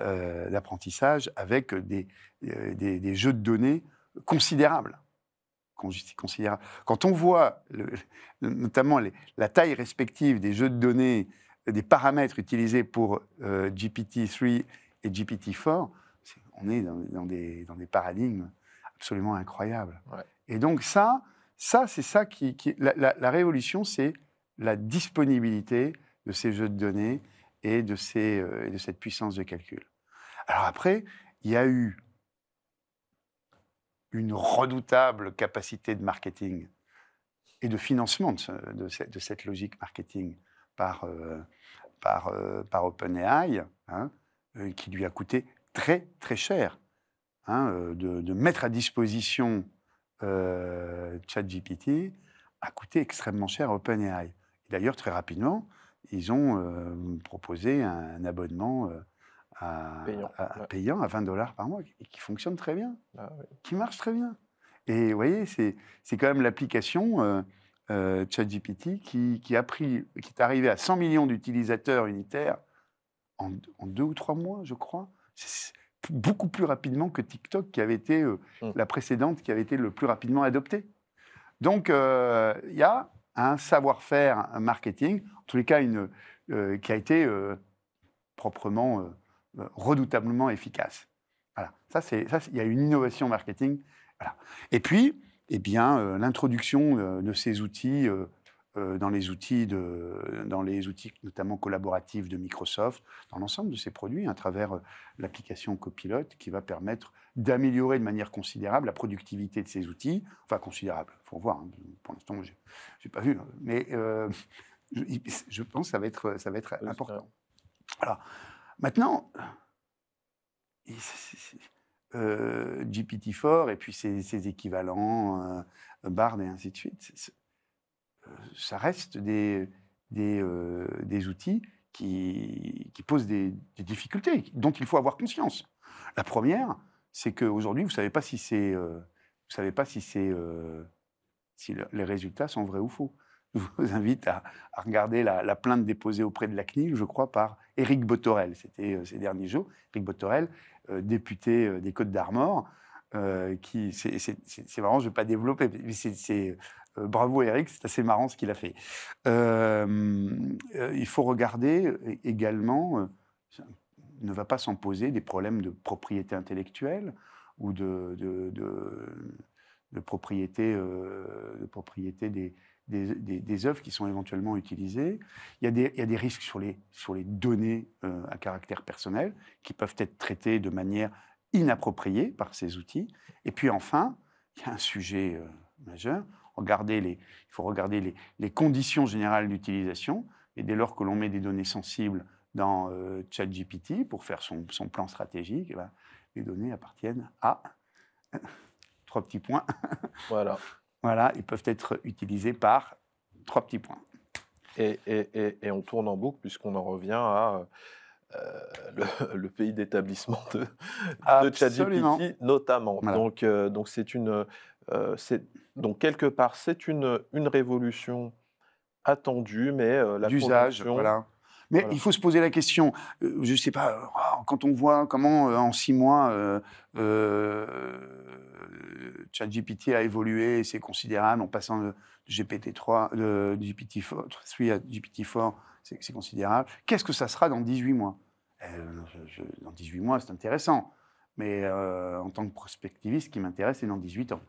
euh, d'apprentissage avec euh, des, des, jeux de données considérables. Quand on voit notamment la taille respective des jeux de données, des paramètres utilisés pour GPT-3 et GPT-4, on est dans des paradigmes absolument incroyable. Et donc ça, ça c'est ça qui... la, révolution, c'est la disponibilité de ces jeux de données et de, ces, euh, de cette puissance de calcul. Alors après, il y a eu une redoutable capacité de marketing et de financement de, cette, de cette, logique marketing par, euh, par, euh, par OpenAI, hein, qui lui a coûté très très cher. Hein, euh, de, mettre à disposition euh, ChatGPT a coûté extrêmement cher OpenAI et D'ailleurs, très rapidement, ils ont euh, proposé un, abonnement payant, à, 20 dollars par mois, et qui fonctionne très bien, ah qui marche très bien. Et vous voyez, c'est quand même l'application ChatGPT qui, a pris, qui est arrivée à 100 millions d'utilisateurs unitaires en, deux ou trois mois, je crois beaucoup plus rapidement que TikTok, qui avait été euh, mm. la précédente, qui avait été le plus rapidement adoptée. Donc, euh, il y a un savoir-faire marketing, en tous les cas, une, euh, qui a été proprement, redoutablement efficace. Voilà, ça, c'est, ça il y a une innovation marketing. Et puis, eh bien, l'introduction de ces outils euh, dans les outils, de, dans les outils notamment collaboratifs de Microsoft, dans l'ensemble de ses produits, à travers euh, l'application Copilote, qui va permettre d'améliorer de manière considérable la productivité de ces outils. Enfin, considérable, il faut voir. Hein, pour l'instant, je n'ai pas vu. Hein, mais euh, je, pense que ça va être, ça va être important. Alors, maintenant, GPT-4 et puis ses, équivalents, Bard et ainsi de suite, ça reste des, des, euh, outils qui, posent des, difficultés, dont il faut avoir conscience. La première, c'est qu'aujourd'hui, vous ne savez pas si c'est. vous savez pas si c'est. Euh, si euh, les résultats sont vrais ou faux. Je vous invite à, regarder la, plainte déposée auprès de la CNIL, je crois, par Éric Bottorel. C'était ces derniers jours. Éric Bottorel, député des Côtes-d'Armor, qui c'est vraiment, je ne vais pas développer, c'est euh, bravo Eric, c'est assez marrant ce qu'il a fait. Euh, euh, il faut regarder également, ne va pas s'en poser des problèmes de propriété intellectuelle ou de, propriété, des, œuvres qui sont éventuellement utilisées. Il y a des, risques sur les, données à caractère personnel qui peuvent être traitées de manière inappropriée par ces outils. Et puis enfin, il y a un sujet majeur, regarder les, il faut regarder les, conditions générales d'utilisation. Et dès lors que l'on met des données sensibles dans euh, ChatGPT pour faire son, plan stratégique, eh ben, les données appartiennent à trois petits points. Voilà. voilà, ils peuvent être utilisés par trois petits points. Et, on tourne en boucle puisqu'on en revient à euh, le, pays d'établissement de, ChatGPT notamment. Donc euh, donc c'est une euh, donc, quelque part, c'est une, une révolution attendue, mais euh, l'usage. D'usage, voilà. Mais il faut se poser la question, euh, je ne sais pas, oh, quand on voit comment en six mois euh, ChatGPT a évolué, c'est considérable, en passant de GPT-3, de GPT-3 à GPT-4, c'est considérable. Qu'est-ce que ça sera dans 18 mois Dans 18 mois, c'est intéressant. Mais en tant que prospectiviste, ce qui m'intéresse, c'est dans 18 ans.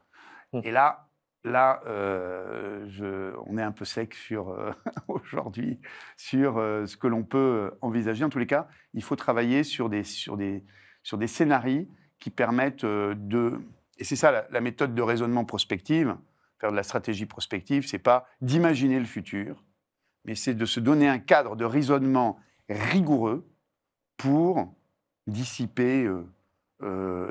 Et là, là, euh, on est un peu sec sur euh, aujourd'hui sur euh, ce que l'on peut envisager. En tous les cas, il faut travailler sur des sur des sur des scénarios qui permettent de et c'est ça la, méthode de raisonnement prospective, faire de la stratégie prospective, c'est pas d'imaginer le futur, mais c'est de se donner un cadre de raisonnement rigoureux pour dissiper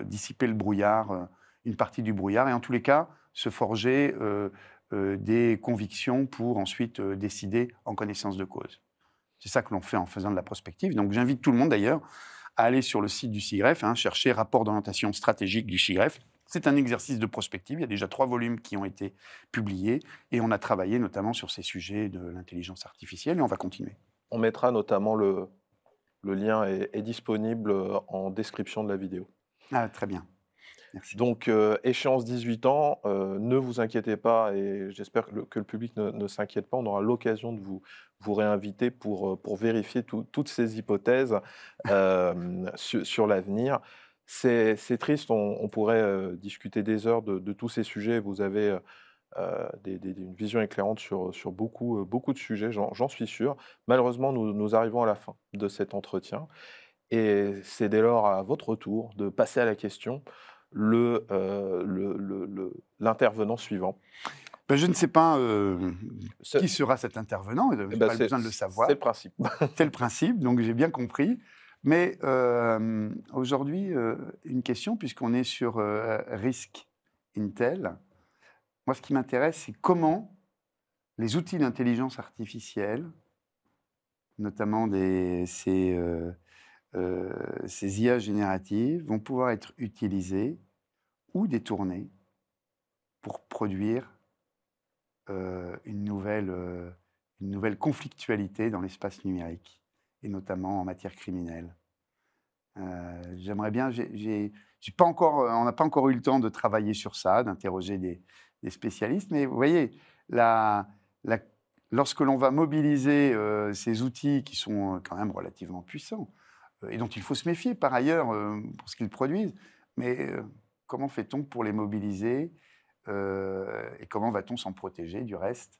dissiper le brouillard une partie du brouillard et en tous les cas se forger euh, euh, des convictions pour ensuite euh, décider en connaissance de cause. C'est ça que l'on fait en faisant de la prospective. Donc j'invite tout le monde d'ailleurs à aller sur le site du CIGREF, hein, chercher rapport d'orientation stratégique du CIGREF. C'est un exercice de prospective. Il y a déjà trois volumes qui ont été publiés et on a travaillé notamment sur ces sujets de l'intelligence artificielle et on va continuer. On mettra notamment le, le lien est, est disponible en description de la vidéo. Ah, très bien. Donc, euh, échéance 18 ans, euh, ne vous inquiétez pas et j'espère que, le public ne, s'inquiète pas. On aura l'occasion de vous, vous réinviter pour, euh, pour vérifier toutes ces hypothèses sur, l'avenir. C'est triste, on, pourrait discuter des heures de, tous ces sujets. Vous avez. une vision éclairante sur, sur beaucoup, beaucoup de sujets, j'en suis sûr. Malheureusement, nous, nous, arrivons à la fin de cet entretien. Et c'est dès lors à votre tour de passer à la question l'intervenant euh, le, le, suivant ben, je ne sais pas euh, qui sera cet intervenant, je n'ai eh ben, pas besoin de le savoir. C'est le principe. c'est le principe, donc j'ai bien compris. Mais euh, aujourd'hui, une question, puisqu'on est sur risque Intel. Moi, ce qui m'intéresse, c'est comment les outils d'intelligence artificielle, notamment des, ces euh, ces IA génératives vont pouvoir être utilisées ou détournées pour produire euh, une, nouvelle, euh, une nouvelle conflictualité dans l'espace numérique, et notamment en matière criminelle. J'aimerais bien, pas encore, on n'a pas encore eu le temps de travailler sur ça, d'interroger des, spécialistes, mais vous voyez, lorsque l'on va mobiliser ces outils qui sont quand même relativement puissants, et dont il faut se méfier par ailleurs euh, pour ce qu'ils produisent. Mais euh, comment fait-on pour les mobiliser euh, et comment va-t-on s'en protéger du reste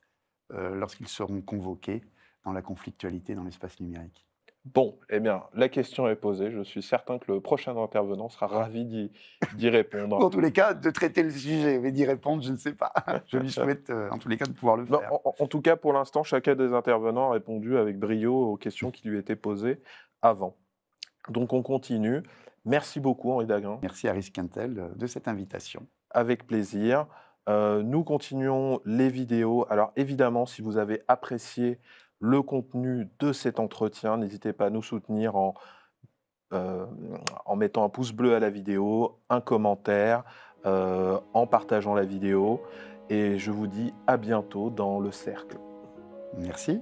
lorsqu'ils seront convoqués dans la conflictualité dans l'espace numérique Bon, eh bien, la question est posée. Je suis certain que le prochain intervenant sera ravi d'y répondre. en tous les cas, de traiter le sujet, mais d'y répondre, je ne sais pas. Je lui souhaite, en tous les cas, de pouvoir le faire. en, tout cas, pour l'instant, chacun des intervenants a répondu avec brio aux questions qui lui étaient posées avant. Donc on continue. Merci beaucoup Henri Dagrin. Merci Aris Quintel euh, de cette invitation. Avec plaisir. Euh, nous continuons les vidéos. Alors évidemment, si vous avez apprécié le contenu de cet entretien, n'hésitez pas à nous soutenir en, euh, mettant un pouce bleu à la vidéo, un commentaire, en partageant la vidéo. Et je vous dis à bientôt dans le cercle. Merci.